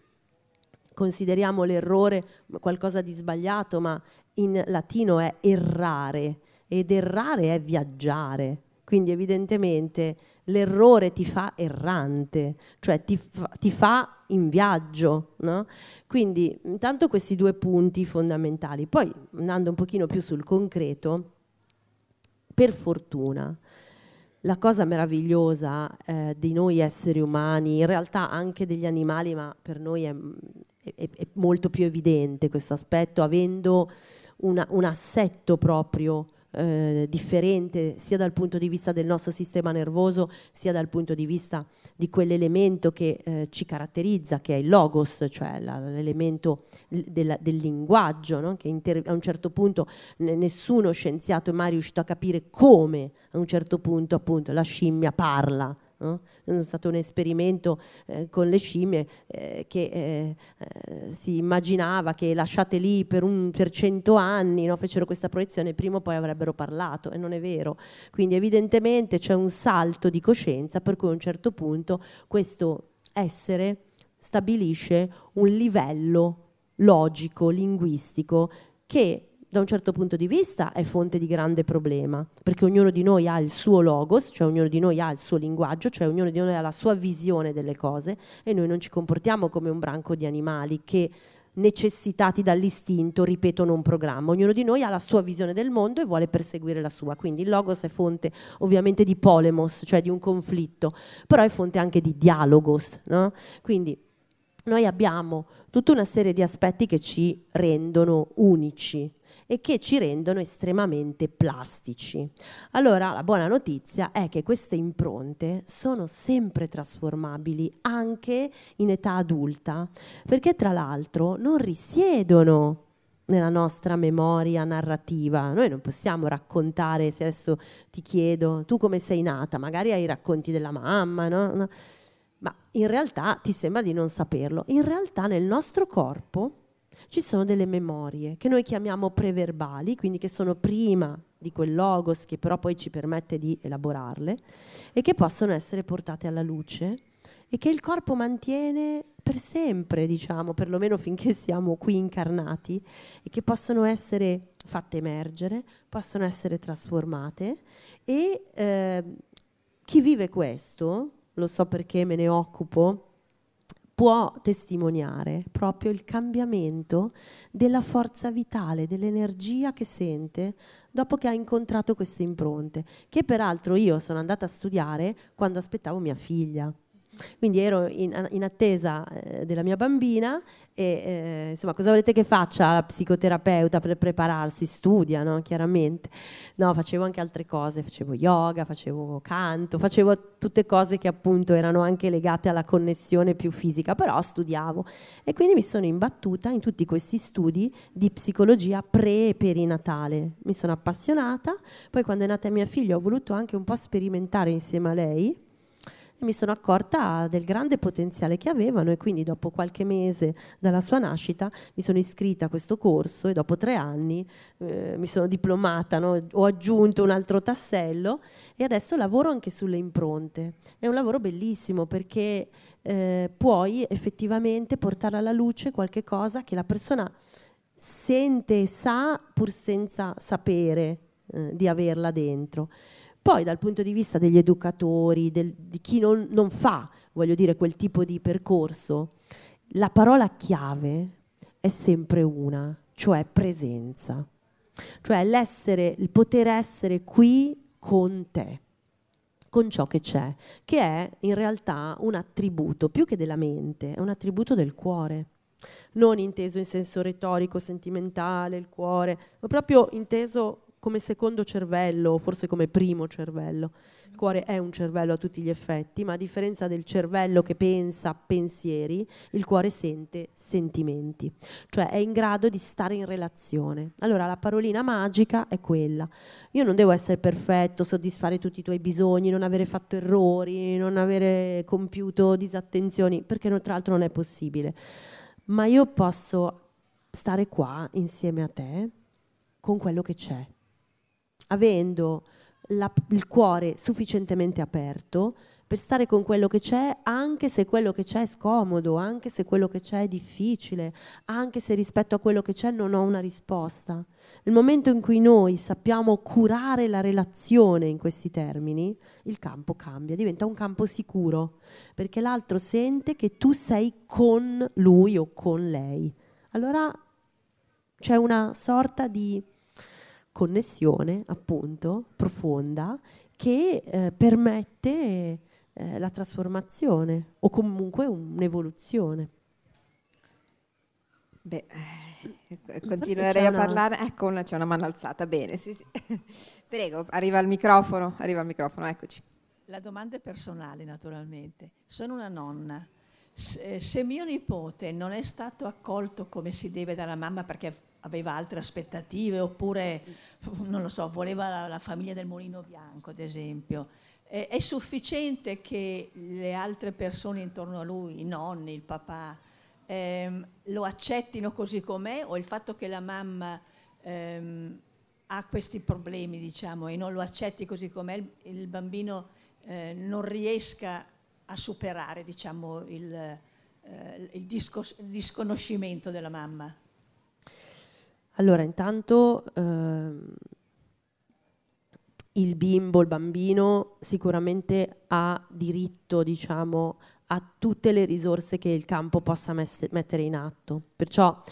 consideriamo l'errore qualcosa di sbagliato, ma in latino è errare ed errare è viaggiare. Quindi evidentemente l'errore ti fa errante, cioè ti fa, ti fa in viaggio. No? Quindi intanto questi due punti fondamentali. Poi andando un pochino più sul concreto, per fortuna, la cosa meravigliosa eh, di noi esseri umani, in realtà anche degli animali, ma per noi è, è, è molto più evidente questo aspetto, avendo una, un assetto proprio eh, differente sia dal punto di vista del nostro sistema nervoso sia dal punto di vista di quell'elemento che eh, ci caratterizza, che è il logos, cioè la, l'elemento del, del linguaggio, no? che inter- a un certo punto n- nessuno scienziato è mai riuscito a capire come a un certo punto appunto la scimmia parla No? È stato un esperimento eh, con le scimmie eh, che eh, eh, si immaginava che lasciate lì per, un, per cento anni, no? fecero questa proiezione, prima o poi avrebbero parlato e non è vero. Quindi evidentemente c'è un salto di coscienza per cui a un certo punto questo essere stabilisce un livello logico, linguistico che da un certo punto di vista è fonte di grande problema, perché ognuno di noi ha il suo logos, cioè ognuno di noi ha il suo linguaggio, cioè ognuno di noi ha la sua visione delle cose e noi non ci comportiamo come un branco di animali che necessitati dall'istinto ripetono un programma. Ognuno di noi ha la sua visione del mondo e vuole perseguire la sua. Quindi il logos è fonte ovviamente di polemos, cioè di un conflitto, però è fonte anche di dialogos. No? Quindi noi abbiamo tutta una serie di aspetti che ci rendono unici e che ci rendono estremamente plastici. Allora, la buona notizia è che queste impronte sono sempre trasformabili anche in età adulta, perché tra l'altro non risiedono nella nostra memoria narrativa. Noi non possiamo raccontare, se adesso ti chiedo, tu come sei nata? Magari hai i racconti della mamma, no? Ma in realtà ti sembra di non saperlo. In realtà nel nostro corpo ci sono delle memorie che noi chiamiamo preverbali, quindi che sono prima di quel logos che però poi ci permette di elaborarle e che possono essere portate alla luce e che il corpo mantiene per sempre, diciamo, perlomeno finché siamo qui incarnati e che possono essere fatte emergere, possono essere trasformate e eh, chi vive questo, lo so perché me ne occupo può testimoniare proprio il cambiamento della forza vitale, dell'energia che sente dopo che ha incontrato queste impronte, che peraltro io sono andata a studiare quando aspettavo mia figlia. Quindi ero in, in attesa eh, della mia bambina e eh, insomma cosa volete che faccia la psicoterapeuta per prepararsi? Studia, no? chiaramente. No, facevo anche altre cose, facevo yoga, facevo canto, facevo tutte cose che appunto erano anche legate alla connessione più fisica, però studiavo e quindi mi sono imbattuta in tutti questi studi di psicologia pre e perinatale. Mi sono appassionata, poi quando è nata mia figlia ho voluto anche un po' sperimentare insieme a lei e mi sono accorta del grande potenziale che avevano e quindi dopo qualche mese dalla sua nascita mi sono iscritta a questo corso e dopo tre anni eh, mi sono diplomata, no? ho aggiunto un altro tassello e adesso lavoro anche sulle impronte. È un lavoro bellissimo perché eh, puoi effettivamente portare alla luce qualche cosa che la persona sente e sa pur senza sapere eh, di averla dentro. Poi dal punto di vista degli educatori, del, di chi non, non fa, voglio dire, quel tipo di percorso, la parola chiave è sempre una, cioè presenza, cioè l'essere, il poter essere qui con te con ciò che c'è, che è in realtà un attributo più che della mente, è un attributo del cuore, non inteso in senso retorico, sentimentale, il cuore, ma proprio inteso come secondo cervello forse come primo cervello. Il cuore è un cervello a tutti gli effetti, ma a differenza del cervello che pensa pensieri, il cuore sente sentimenti, cioè è in grado di stare in relazione. Allora la parolina magica è quella. Io non devo essere perfetto, soddisfare tutti i tuoi bisogni, non avere fatto errori, non avere compiuto disattenzioni, perché tra l'altro non è possibile. Ma io posso stare qua insieme a te con quello che c'è, avendo la, il cuore sufficientemente aperto per stare con quello che c'è, anche se quello che c'è è scomodo, anche se quello che c'è è difficile, anche se rispetto a quello che c'è non ho una risposta. Nel momento in cui noi sappiamo curare la relazione in questi termini, il campo cambia, diventa un campo sicuro, perché l'altro sente che tu sei con lui o con lei. Allora c'è una sorta di connessione appunto profonda che eh, permette eh, la trasformazione o comunque un'evoluzione. Beh, eh, continuerei a parlare. Ecco, una, c'è una mano alzata, bene, sì, sì. Prego, arriva il microfono, arriva il microfono, eccoci. La domanda è personale, naturalmente. Sono una nonna. Se, eh, se mio nipote non è stato accolto come si deve dalla mamma perché aveva altre aspettative oppure, non lo so, voleva la, la famiglia del Molino Bianco, ad esempio. Eh, è sufficiente che le altre persone intorno a lui, i nonni, il papà, ehm, lo accettino così com'è o il fatto che la mamma ehm, ha questi problemi, diciamo, e non lo accetti così com'è, il, il bambino eh, non riesca a superare, diciamo, il, eh, il, discos- il disconoscimento della mamma? Allora, intanto ehm, il bimbo, il bambino sicuramente ha diritto, diciamo, a tutte le risorse che il campo possa messe, mettere in atto. Perciò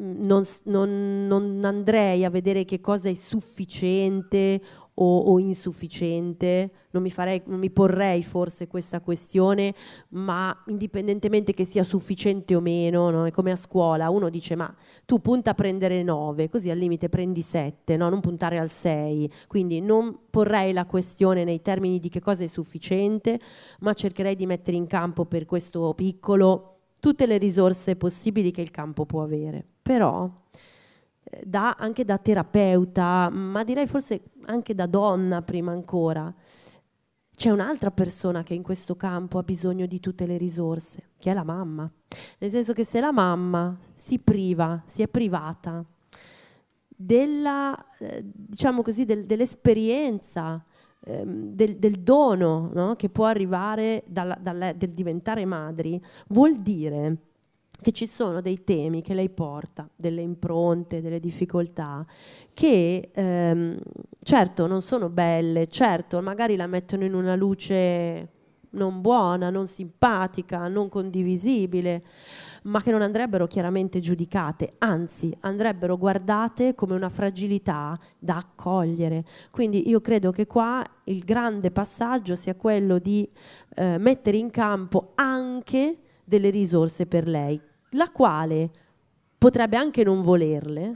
mm, non, non, non andrei a vedere che cosa è sufficiente o, o insufficiente, non mi, farei, non mi porrei forse questa questione, ma indipendentemente che sia sufficiente o meno, no? è come a scuola, uno dice ma tu punta a prendere 9, così al limite prendi 7, no? non puntare al 6, quindi non porrei la questione nei termini di che cosa è sufficiente, ma cercherei di mettere in campo per questo piccolo tutte le risorse possibili che il campo può avere. Però eh, da, anche da terapeuta, ma direi forse anche da donna prima ancora. C'è un'altra persona che in questo campo ha bisogno di tutte le risorse, che è la mamma. Nel senso che se la mamma si priva, si è privata della, eh, diciamo così, del, dell'esperienza, ehm, del, del, dono no? che può arrivare dal, dalla, del diventare madri, vuol dire che ci sono dei temi che lei porta, delle impronte, delle difficoltà, che ehm, certo non sono belle, certo magari la mettono in una luce non buona, non simpatica, non condivisibile, ma che non andrebbero chiaramente giudicate, anzi andrebbero guardate come una fragilità da accogliere. Quindi io credo che qua il grande passaggio sia quello di eh, mettere in campo anche delle risorse per lei, la quale potrebbe anche non volerle,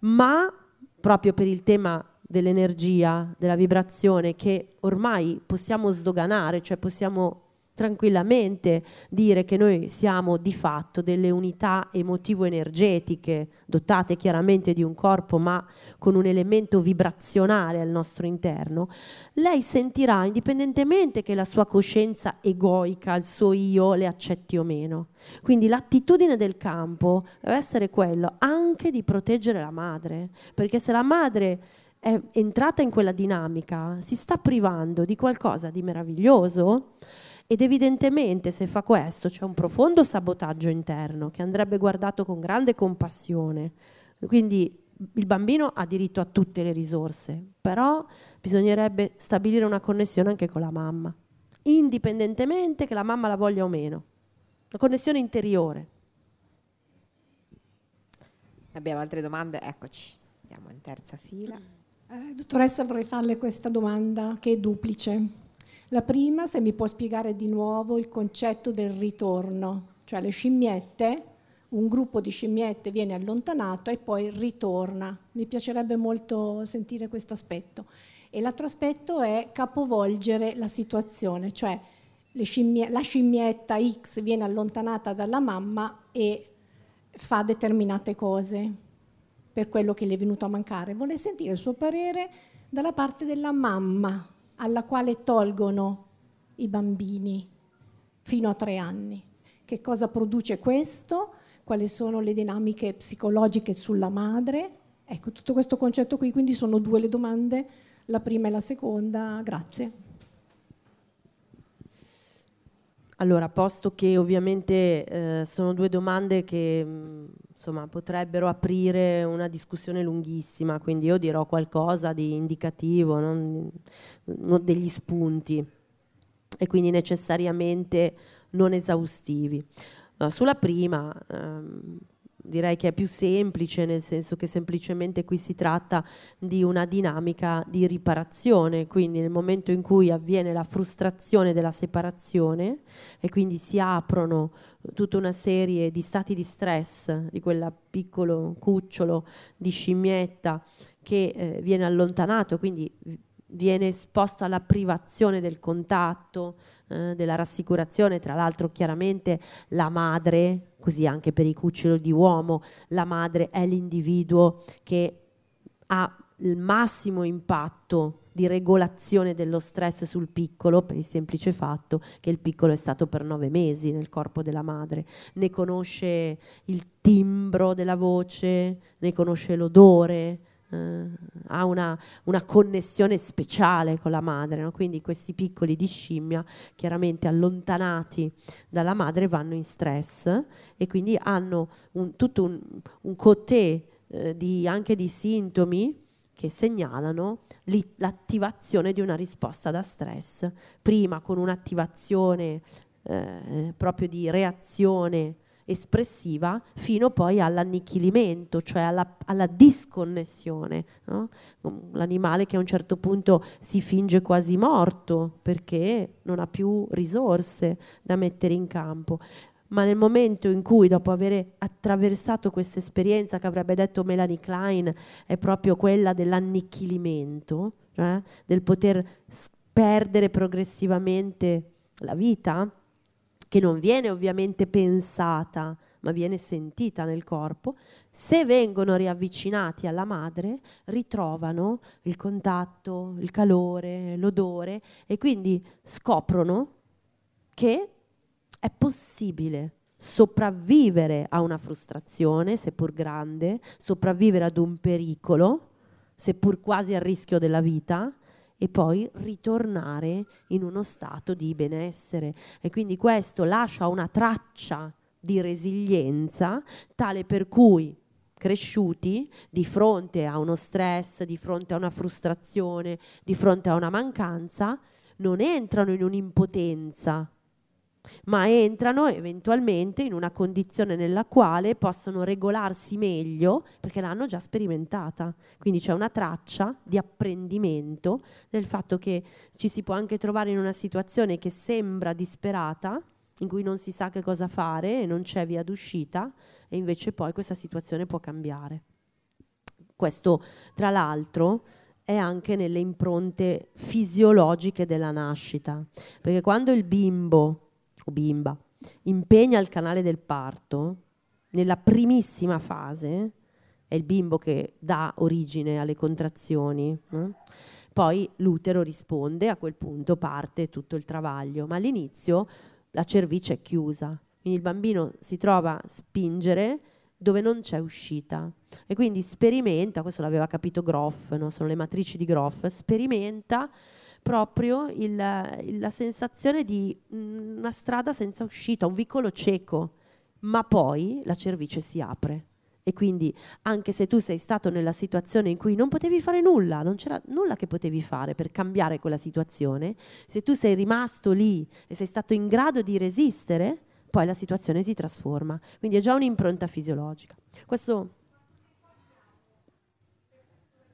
ma proprio per il tema dell'energia, della vibrazione che ormai possiamo sdoganare, cioè possiamo tranquillamente dire che noi siamo di fatto delle unità emotivo-energetiche, dotate chiaramente di un corpo ma con un elemento vibrazionale al nostro interno, lei sentirà indipendentemente che la sua coscienza egoica, il suo io, le accetti o meno. Quindi l'attitudine del campo deve essere quello anche di proteggere la madre, perché se la madre è entrata in quella dinamica, si sta privando di qualcosa di meraviglioso ed evidentemente se fa questo c'è un profondo sabotaggio interno che andrebbe guardato con grande compassione. Quindi il bambino ha diritto a tutte le risorse, però bisognerebbe stabilire una connessione anche con la mamma, indipendentemente che la mamma la voglia o meno. Una connessione interiore. Abbiamo altre domande? Eccoci, andiamo in terza fila. Eh, dottoressa, vorrei farle questa domanda che è duplice. La prima, se mi può spiegare di nuovo il concetto del ritorno, cioè le scimmiette, un gruppo di scimmiette viene allontanato e poi ritorna. Mi piacerebbe molto sentire questo aspetto. E l'altro aspetto è capovolgere la situazione, cioè scimmie- la scimmietta X viene allontanata dalla mamma e fa determinate cose per quello che le è venuto a mancare. Vorrei sentire il suo parere dalla parte della mamma, alla quale tolgono i bambini fino a tre anni. Che cosa produce questo? Quali sono le dinamiche psicologiche sulla madre? Ecco, tutto questo concetto qui, quindi sono due le domande, la prima e la seconda, grazie. Allora, posto che ovviamente eh, sono due domande che mm, insomma, potrebbero aprire una discussione lunghissima, quindi io dirò qualcosa di indicativo, non, mm, non degli spunti e quindi necessariamente non esaustivi. No, sulla prima, ehm, direi che è più semplice, nel senso che semplicemente qui si tratta di una dinamica di riparazione, quindi nel momento in cui avviene la frustrazione della separazione e quindi si aprono eh, tutta una serie di stati di stress di quel piccolo cucciolo di scimmietta che eh, viene allontanato, quindi viene esposto alla privazione del contatto, eh, della rassicurazione, tra l'altro chiaramente la madre, così anche per i cuccioli di uomo, la madre è l'individuo che ha il massimo impatto di regolazione dello stress sul piccolo per il semplice fatto che il piccolo è stato per nove mesi nel corpo della madre, ne conosce il timbro della voce, ne conosce l'odore, eh, ha una, una, connessione speciale con la madre, no? quindi questi piccoli di scimmia chiaramente allontanati dalla madre vanno in stress e quindi hanno un, tutto un, un cotè eh, di, anche di sintomi che segnalano l'attivazione di una risposta da stress, prima con un'attivazione eh, proprio di reazione espressiva fino poi all'annichilimento, cioè alla, alla disconnessione. No? L'animale che a un certo punto si finge quasi morto perché non ha più risorse da mettere in campo ma nel momento in cui, dopo aver attraversato questa esperienza che avrebbe detto Melanie Klein, è proprio quella dell'annichilimento, eh? del poter perdere progressivamente la vita, che non viene ovviamente pensata, ma viene sentita nel corpo, se vengono riavvicinati alla madre ritrovano il contatto, il calore, l'odore e quindi scoprono che è possibile sopravvivere a una frustrazione, seppur grande, sopravvivere ad un pericolo, seppur quasi al rischio della vita, e poi ritornare in uno stato di benessere. E quindi questo lascia una traccia di resilienza tale per cui cresciuti di fronte a uno stress, di fronte a una frustrazione, di fronte a una mancanza, non entrano in un'impotenza ma entrano eventualmente in una condizione nella quale possono regolarsi meglio perché l'hanno già sperimentata. Quindi c'è una traccia di apprendimento del fatto che ci si può anche trovare in una situazione che sembra disperata, in cui non si sa che cosa fare e non c'è via d'uscita e invece poi questa situazione può cambiare. Questo, tra l'altro, è anche nelle impronte fisiologiche della nascita, perché quando il bimbo o bimba impegna il canale del parto, nella primissima fase, è il bimbo che dà origine alle contrazioni, eh? poi l'utero risponde, a quel punto parte tutto il travaglio, ma all'inizio la cervice è chiusa, quindi il bambino si trova a spingere dove non c'è uscita e quindi sperimenta, questo l'aveva capito Groff, no? sono le matrici di Groff, sperimenta proprio il, la sensazione di una strada senza uscita, un vicolo cieco, ma poi la cervice si apre. E quindi anche se tu sei stato nella situazione in cui non potevi fare nulla, non c'era nulla che potevi fare per cambiare quella situazione, se tu sei rimasto lì e sei stato in grado di resistere, poi la situazione si trasforma. Quindi è già un'impronta fisiologica. Questo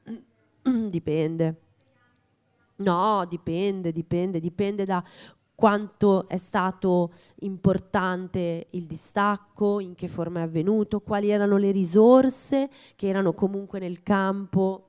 dipende. No, dipende, dipende, dipende da quanto è stato importante il distacco, in che forma è avvenuto, quali erano le risorse che erano comunque nel campo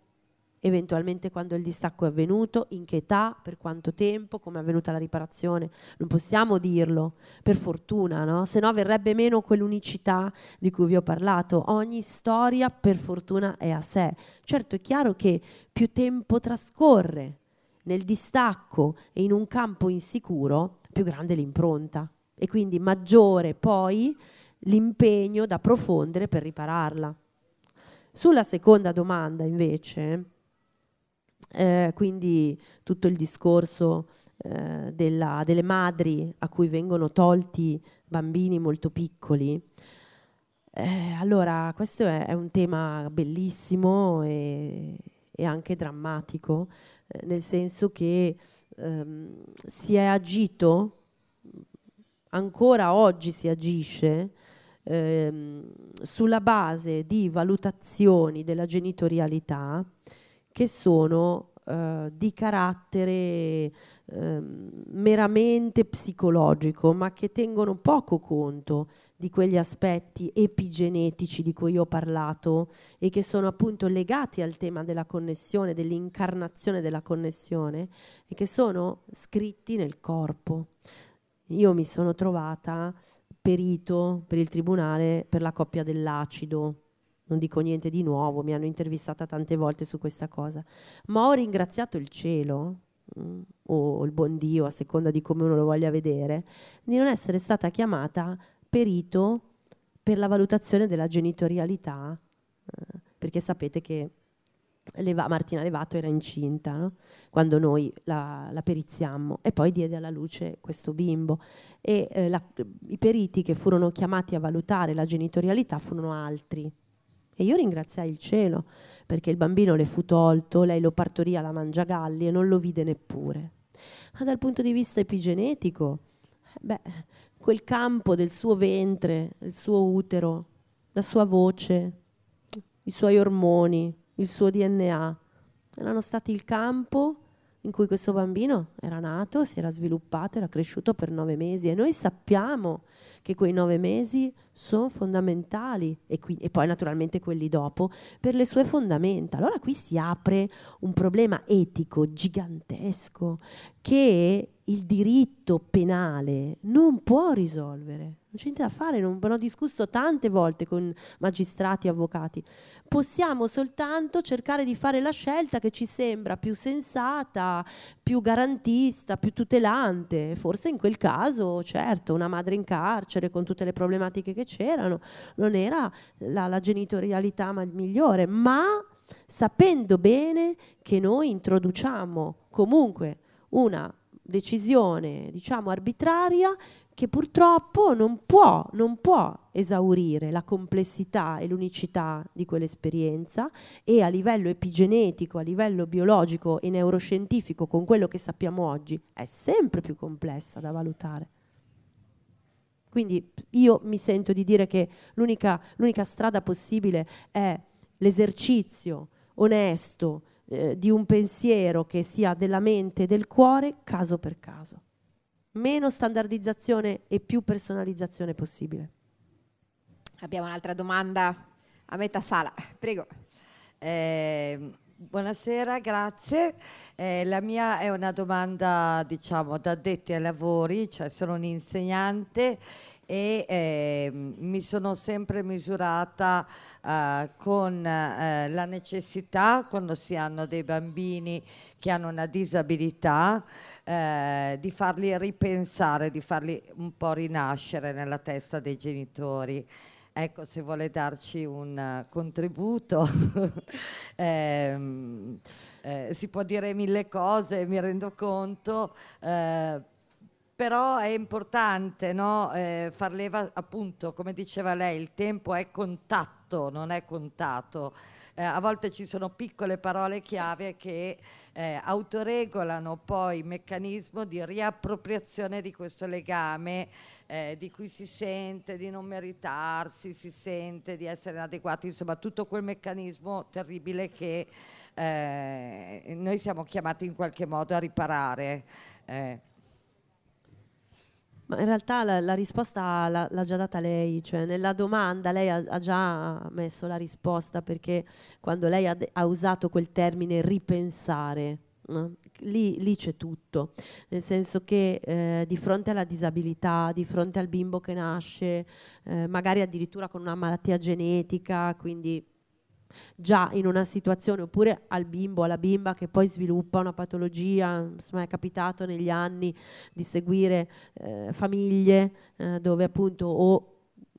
eventualmente quando il distacco è avvenuto, in che età, per quanto tempo, come è avvenuta la riparazione. Non possiamo dirlo, per fortuna, no? se no verrebbe meno quell'unicità di cui vi ho parlato. Ogni storia, per fortuna, è a sé. Certo è chiaro che più tempo trascorre nel distacco e in un campo insicuro, più grande l'impronta e quindi maggiore poi l'impegno da profondere per ripararla. Sulla seconda domanda invece, eh, quindi tutto il discorso eh, della, delle madri a cui vengono tolti bambini molto piccoli, eh, allora questo è, è, un tema bellissimo e, e anche drammatico eh, nel senso che ehm, si è agito, ancora oggi si agisce, ehm, sulla base di valutazioni della genitorialità che sono eh, di carattere eh, meramente psicologico, ma che tengono poco conto di quegli aspetti epigenetici di cui ho parlato e che sono appunto legati al tema della connessione, dell'incarnazione della connessione e che sono scritti nel corpo. Io mi sono trovata perito per il tribunale per la coppia dell'acido non dico niente di nuovo, mi hanno intervistata tante volte su questa cosa, ma ho ringraziato il cielo mm, o il buon Dio, a seconda di come uno lo voglia vedere, di non essere stata chiamata perito per la valutazione della genitorialità, eh, perché sapete che Leva, Martina Levato era incinta no? quando noi la, la, periziammo e poi diede alla luce questo bimbo e eh, la, i periti che furono chiamati a valutare la genitorialità furono altri e io ringraziai il cielo perché il bambino le fu tolto, lei lo partorì alla mangiagalli e non lo vide neppure. Ma dal punto di vista epigenetico, eh, beh, quel campo del suo ventre, il suo utero, la sua voce, i suoi ormoni, il suo DNA, erano stati il campo in cui questo bambino era nato, si era sviluppato, era cresciuto per nove mesi e noi sappiamo che quei nove mesi sono fondamentali e, qui, e, poi naturalmente quelli dopo per le sue fondamenta. Allora qui si apre un problema etico gigantesco che il diritto penale non può risolvere non c'è niente da fare, non, ho discusso tante volte con magistrati e avvocati. Possiamo soltanto cercare di fare la scelta che ci sembra più sensata, più garantista, più tutelante. Forse in quel caso, certo, una madre in carcere con tutte le problematiche che c'erano non era la, la genitorialità migliore, ma sapendo bene che noi introduciamo comunque una decisione, diciamo, arbitraria che purtroppo non può, non può, esaurire la complessità e l'unicità di quell'esperienza e a livello epigenetico, a livello biologico e neuroscientifico, con quello che sappiamo oggi, è sempre più complessa da valutare. Quindi io mi sento di dire che l'unica, l'unica strada possibile è l'esercizio onesto eh, di un pensiero che sia della mente e del cuore, caso per caso meno standardizzazione e più personalizzazione possibile. Abbiamo un'altra domanda a metà sala, prego. Eh, Buonasera, grazie. Eh, la mia è una domanda, diciamo, da addetti ai lavori, cioè sono un'insegnante e eh, mi sono sempre misurata eh, con eh, la necessità quando si hanno dei bambini che hanno una disabilità eh, di farli ripensare, di farli un po' rinascere nella testa dei genitori. Ecco, se vuole darci un eh, contributo, eh, eh, si può dire mille cose, mi rendo conto, eh, però è importante no? Eh, far leva, appunto, come diceva lei, il tempo è contatto, non è contato. Eh, a volte ci sono piccole parole chiave che eh, autoregolano poi il meccanismo di riappropriazione di questo legame eh, di cui si sente di non meritarsi, si sente di essere inadeguati, insomma tutto quel meccanismo terribile che eh, noi siamo chiamati in qualche modo a riparare. Eh. Ma in realtà la, la risposta l'ha già data lei, cioè nella domanda lei ha, ha già messo la risposta perché quando lei ha, ha usato quel termine ripensare, no? lì, lì c'è tutto, nel senso che eh, di fronte alla disabilità, di fronte al bimbo che nasce, eh, magari addirittura con una malattia genetica, quindi già in una situazione, oppure al bimbo, alla bimba che poi sviluppa una patologia, insomma è capitato negli anni di seguire eh, famiglie eh, dove appunto o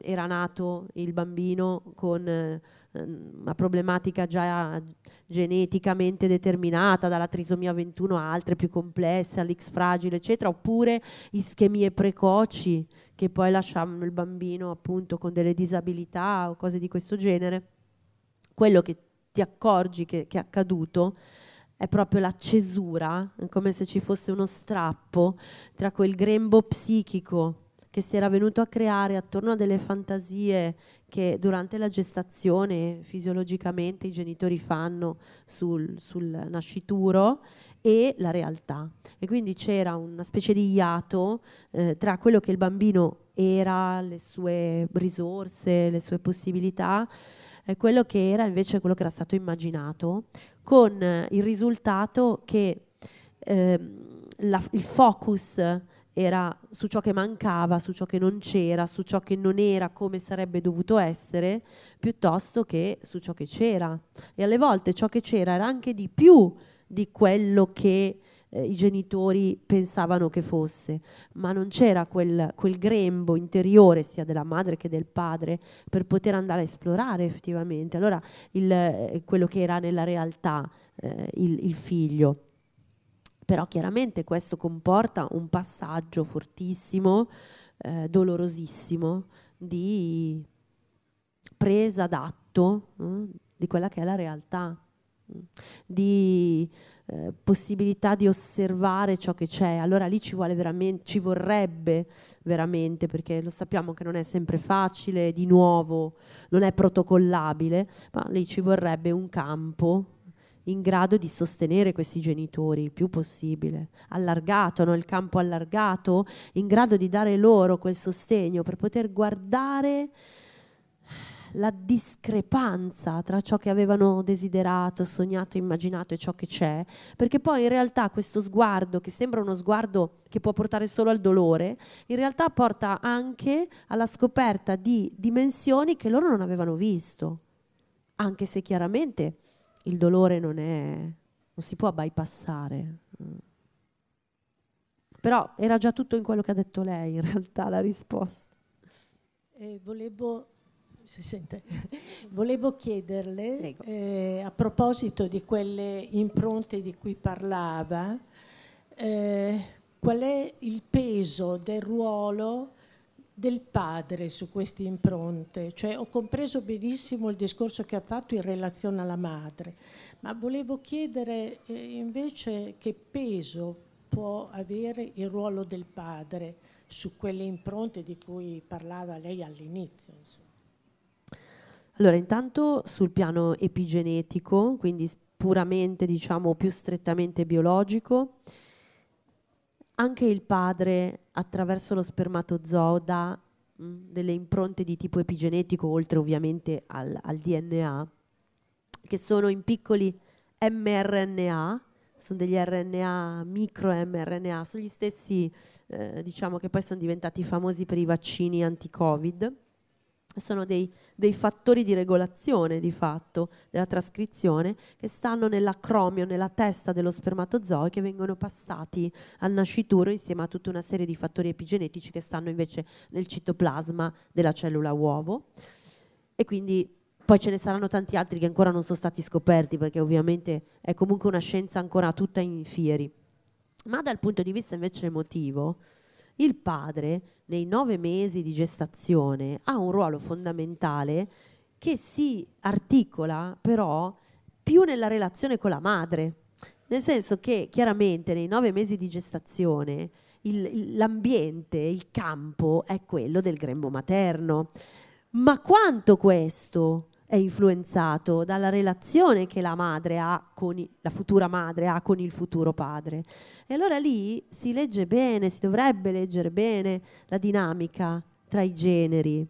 era nato il bambino con eh, una problematica già geneticamente determinata dalla trisomia 21 a altre più complesse, all'X fragile, eccetera, oppure ischemie precoci che poi lasciamo il bambino appunto con delle disabilità o cose di questo genere. Quello che ti accorgi che, che è accaduto è proprio la cesura, come se ci fosse uno strappo tra quel grembo psichico che si era venuto a creare attorno a delle fantasie che durante la gestazione fisiologicamente i genitori fanno sul, sul nascituro e la realtà. E quindi c'era una specie di iato eh, tra quello che il bambino era, le sue risorse, le sue possibilità, e quello che era invece quello che era stato immaginato, con il risultato che eh, la, il focus era su ciò che mancava, su ciò che non c'era, su ciò che non era come sarebbe dovuto essere, piuttosto che su ciò che c'era. E alle volte ciò che c'era era anche di più di quello che eh, i genitori pensavano che fosse, ma non c'era quel, quel, grembo interiore sia della madre che del padre per poter andare a esplorare effettivamente allora il, eh, quello che era nella realtà eh, il, il figlio. Però chiaramente questo comporta un passaggio fortissimo, eh, dolorosissimo, di presa d'atto mh, mm, di quella che è la realtà, mh, mm, di eh, possibilità di osservare ciò che c'è. Allora lì ci, vuole veramente, ci vorrebbe veramente, perché lo sappiamo che non è sempre facile, di nuovo, non è protocollabile, ma lì ci vorrebbe un campo in grado di sostenere questi genitori il più possibile, allargato, no? il campo allargato, in grado di dare loro quel sostegno per poter guardare la discrepanza tra ciò che avevano desiderato, sognato, immaginato e ciò che c'è, perché poi in realtà questo sguardo, che sembra uno sguardo che può portare solo al dolore, in realtà porta anche alla scoperta di dimensioni che loro non avevano visto, anche se chiaramente il dolore non è, non si può bypassare. Però era già tutto in quello che ha detto lei, in realtà, la risposta. Eh, volevo, volevo, chiederle, eh, a proposito di quelle impronte di cui parlava, eh, qual è il peso del ruolo del padre su queste impronte, cioè ho compreso benissimo il discorso che ha fatto in relazione alla madre, ma volevo chiedere eh, invece che peso può avere il ruolo del padre su quelle impronte di cui parlava lei all'inizio. Allora, intanto sul piano epigenetico, quindi puramente diciamo più strettamente biologico, anche il padre, attraverso lo spermatozoo, dà mm, delle impronte di tipo epigenetico, oltre ovviamente al, al DNA, che sono in piccoli mRNA, sono degli RNA, micro mRNA, sono gli stessi eh, diciamo che poi sono diventati famosi per i vaccini anti-Covid sono dei, dei, fattori di regolazione di fatto della trascrizione che stanno nell'acromio, nella testa dello spermatozoo e che vengono passati al nascituro insieme a tutta una serie di fattori epigenetici che stanno invece nel citoplasma della cellula uovo e quindi poi ce ne saranno tanti altri che ancora non sono stati scoperti perché ovviamente è comunque una scienza ancora tutta in fieri. Ma dal punto di vista invece emotivo, il padre nei nove mesi di gestazione ha un ruolo fondamentale che si articola però più nella relazione con la madre, nel senso che chiaramente nei nove mesi di gestazione il, l'ambiente, il campo è quello del grembo materno, ma quanto questo è influenzato dalla relazione che la madre ha con i, la futura madre ha con il futuro padre. E allora lì si legge bene, si dovrebbe leggere bene la dinamica tra i generi,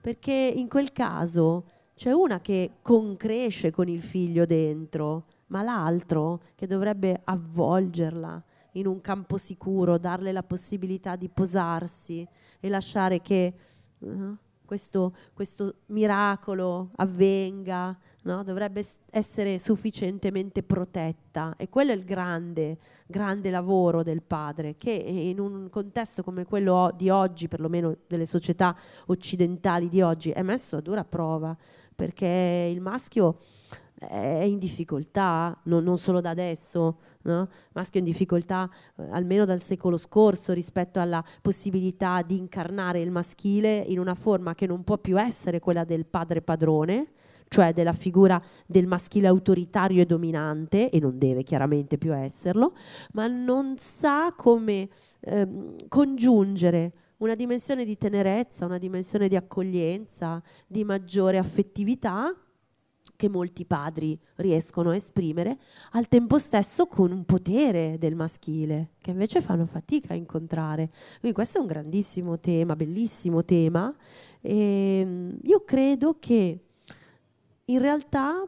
perché in quel caso c'è una che concresce con il figlio dentro, ma l'altro che dovrebbe avvolgerla in un campo sicuro, darle la possibilità di posarsi e lasciare che uh, questo, questo miracolo avvenga, no? dovrebbe essere sufficientemente protetta. E quello è il grande, grande lavoro del padre, che in un contesto come quello di oggi, perlomeno delle società occidentali di oggi, è messo a dura prova, perché il maschio è in difficoltà, no, non solo da adesso, no? maschio è in difficoltà eh, almeno dal secolo scorso rispetto alla possibilità di incarnare il maschile in una forma che non può più essere quella del padre padrone, cioè della figura del maschile autoritario e dominante, e non deve chiaramente più esserlo, ma non sa come ehm, congiungere una dimensione di tenerezza, una dimensione di accoglienza, di maggiore affettività che molti padri riescono a esprimere, al tempo stesso con un potere del maschile, che invece fanno fatica a incontrare. Quindi questo è un grandissimo tema, bellissimo tema. E ehm, io credo che in realtà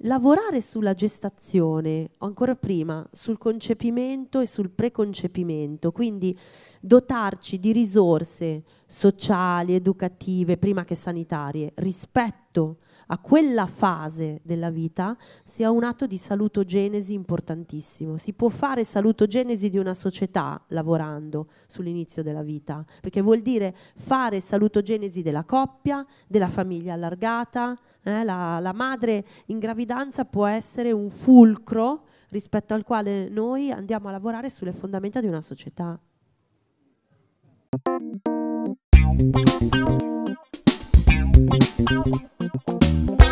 lavorare sulla gestazione, ancora prima, sul concepimento e sul preconcepimento, quindi dotarci di risorse sociali, educative, prima che sanitarie, rispetto a a quella fase della vita sia un atto di salutogenesi importantissimo. Si può fare salutogenesi di una società lavorando sull'inizio della vita, perché vuol dire fare salutogenesi della coppia, della famiglia allargata, eh, la, la madre in gravidanza può essere un fulcro rispetto al quale noi andiamo a lavorare sulle fondamenta di una società. Música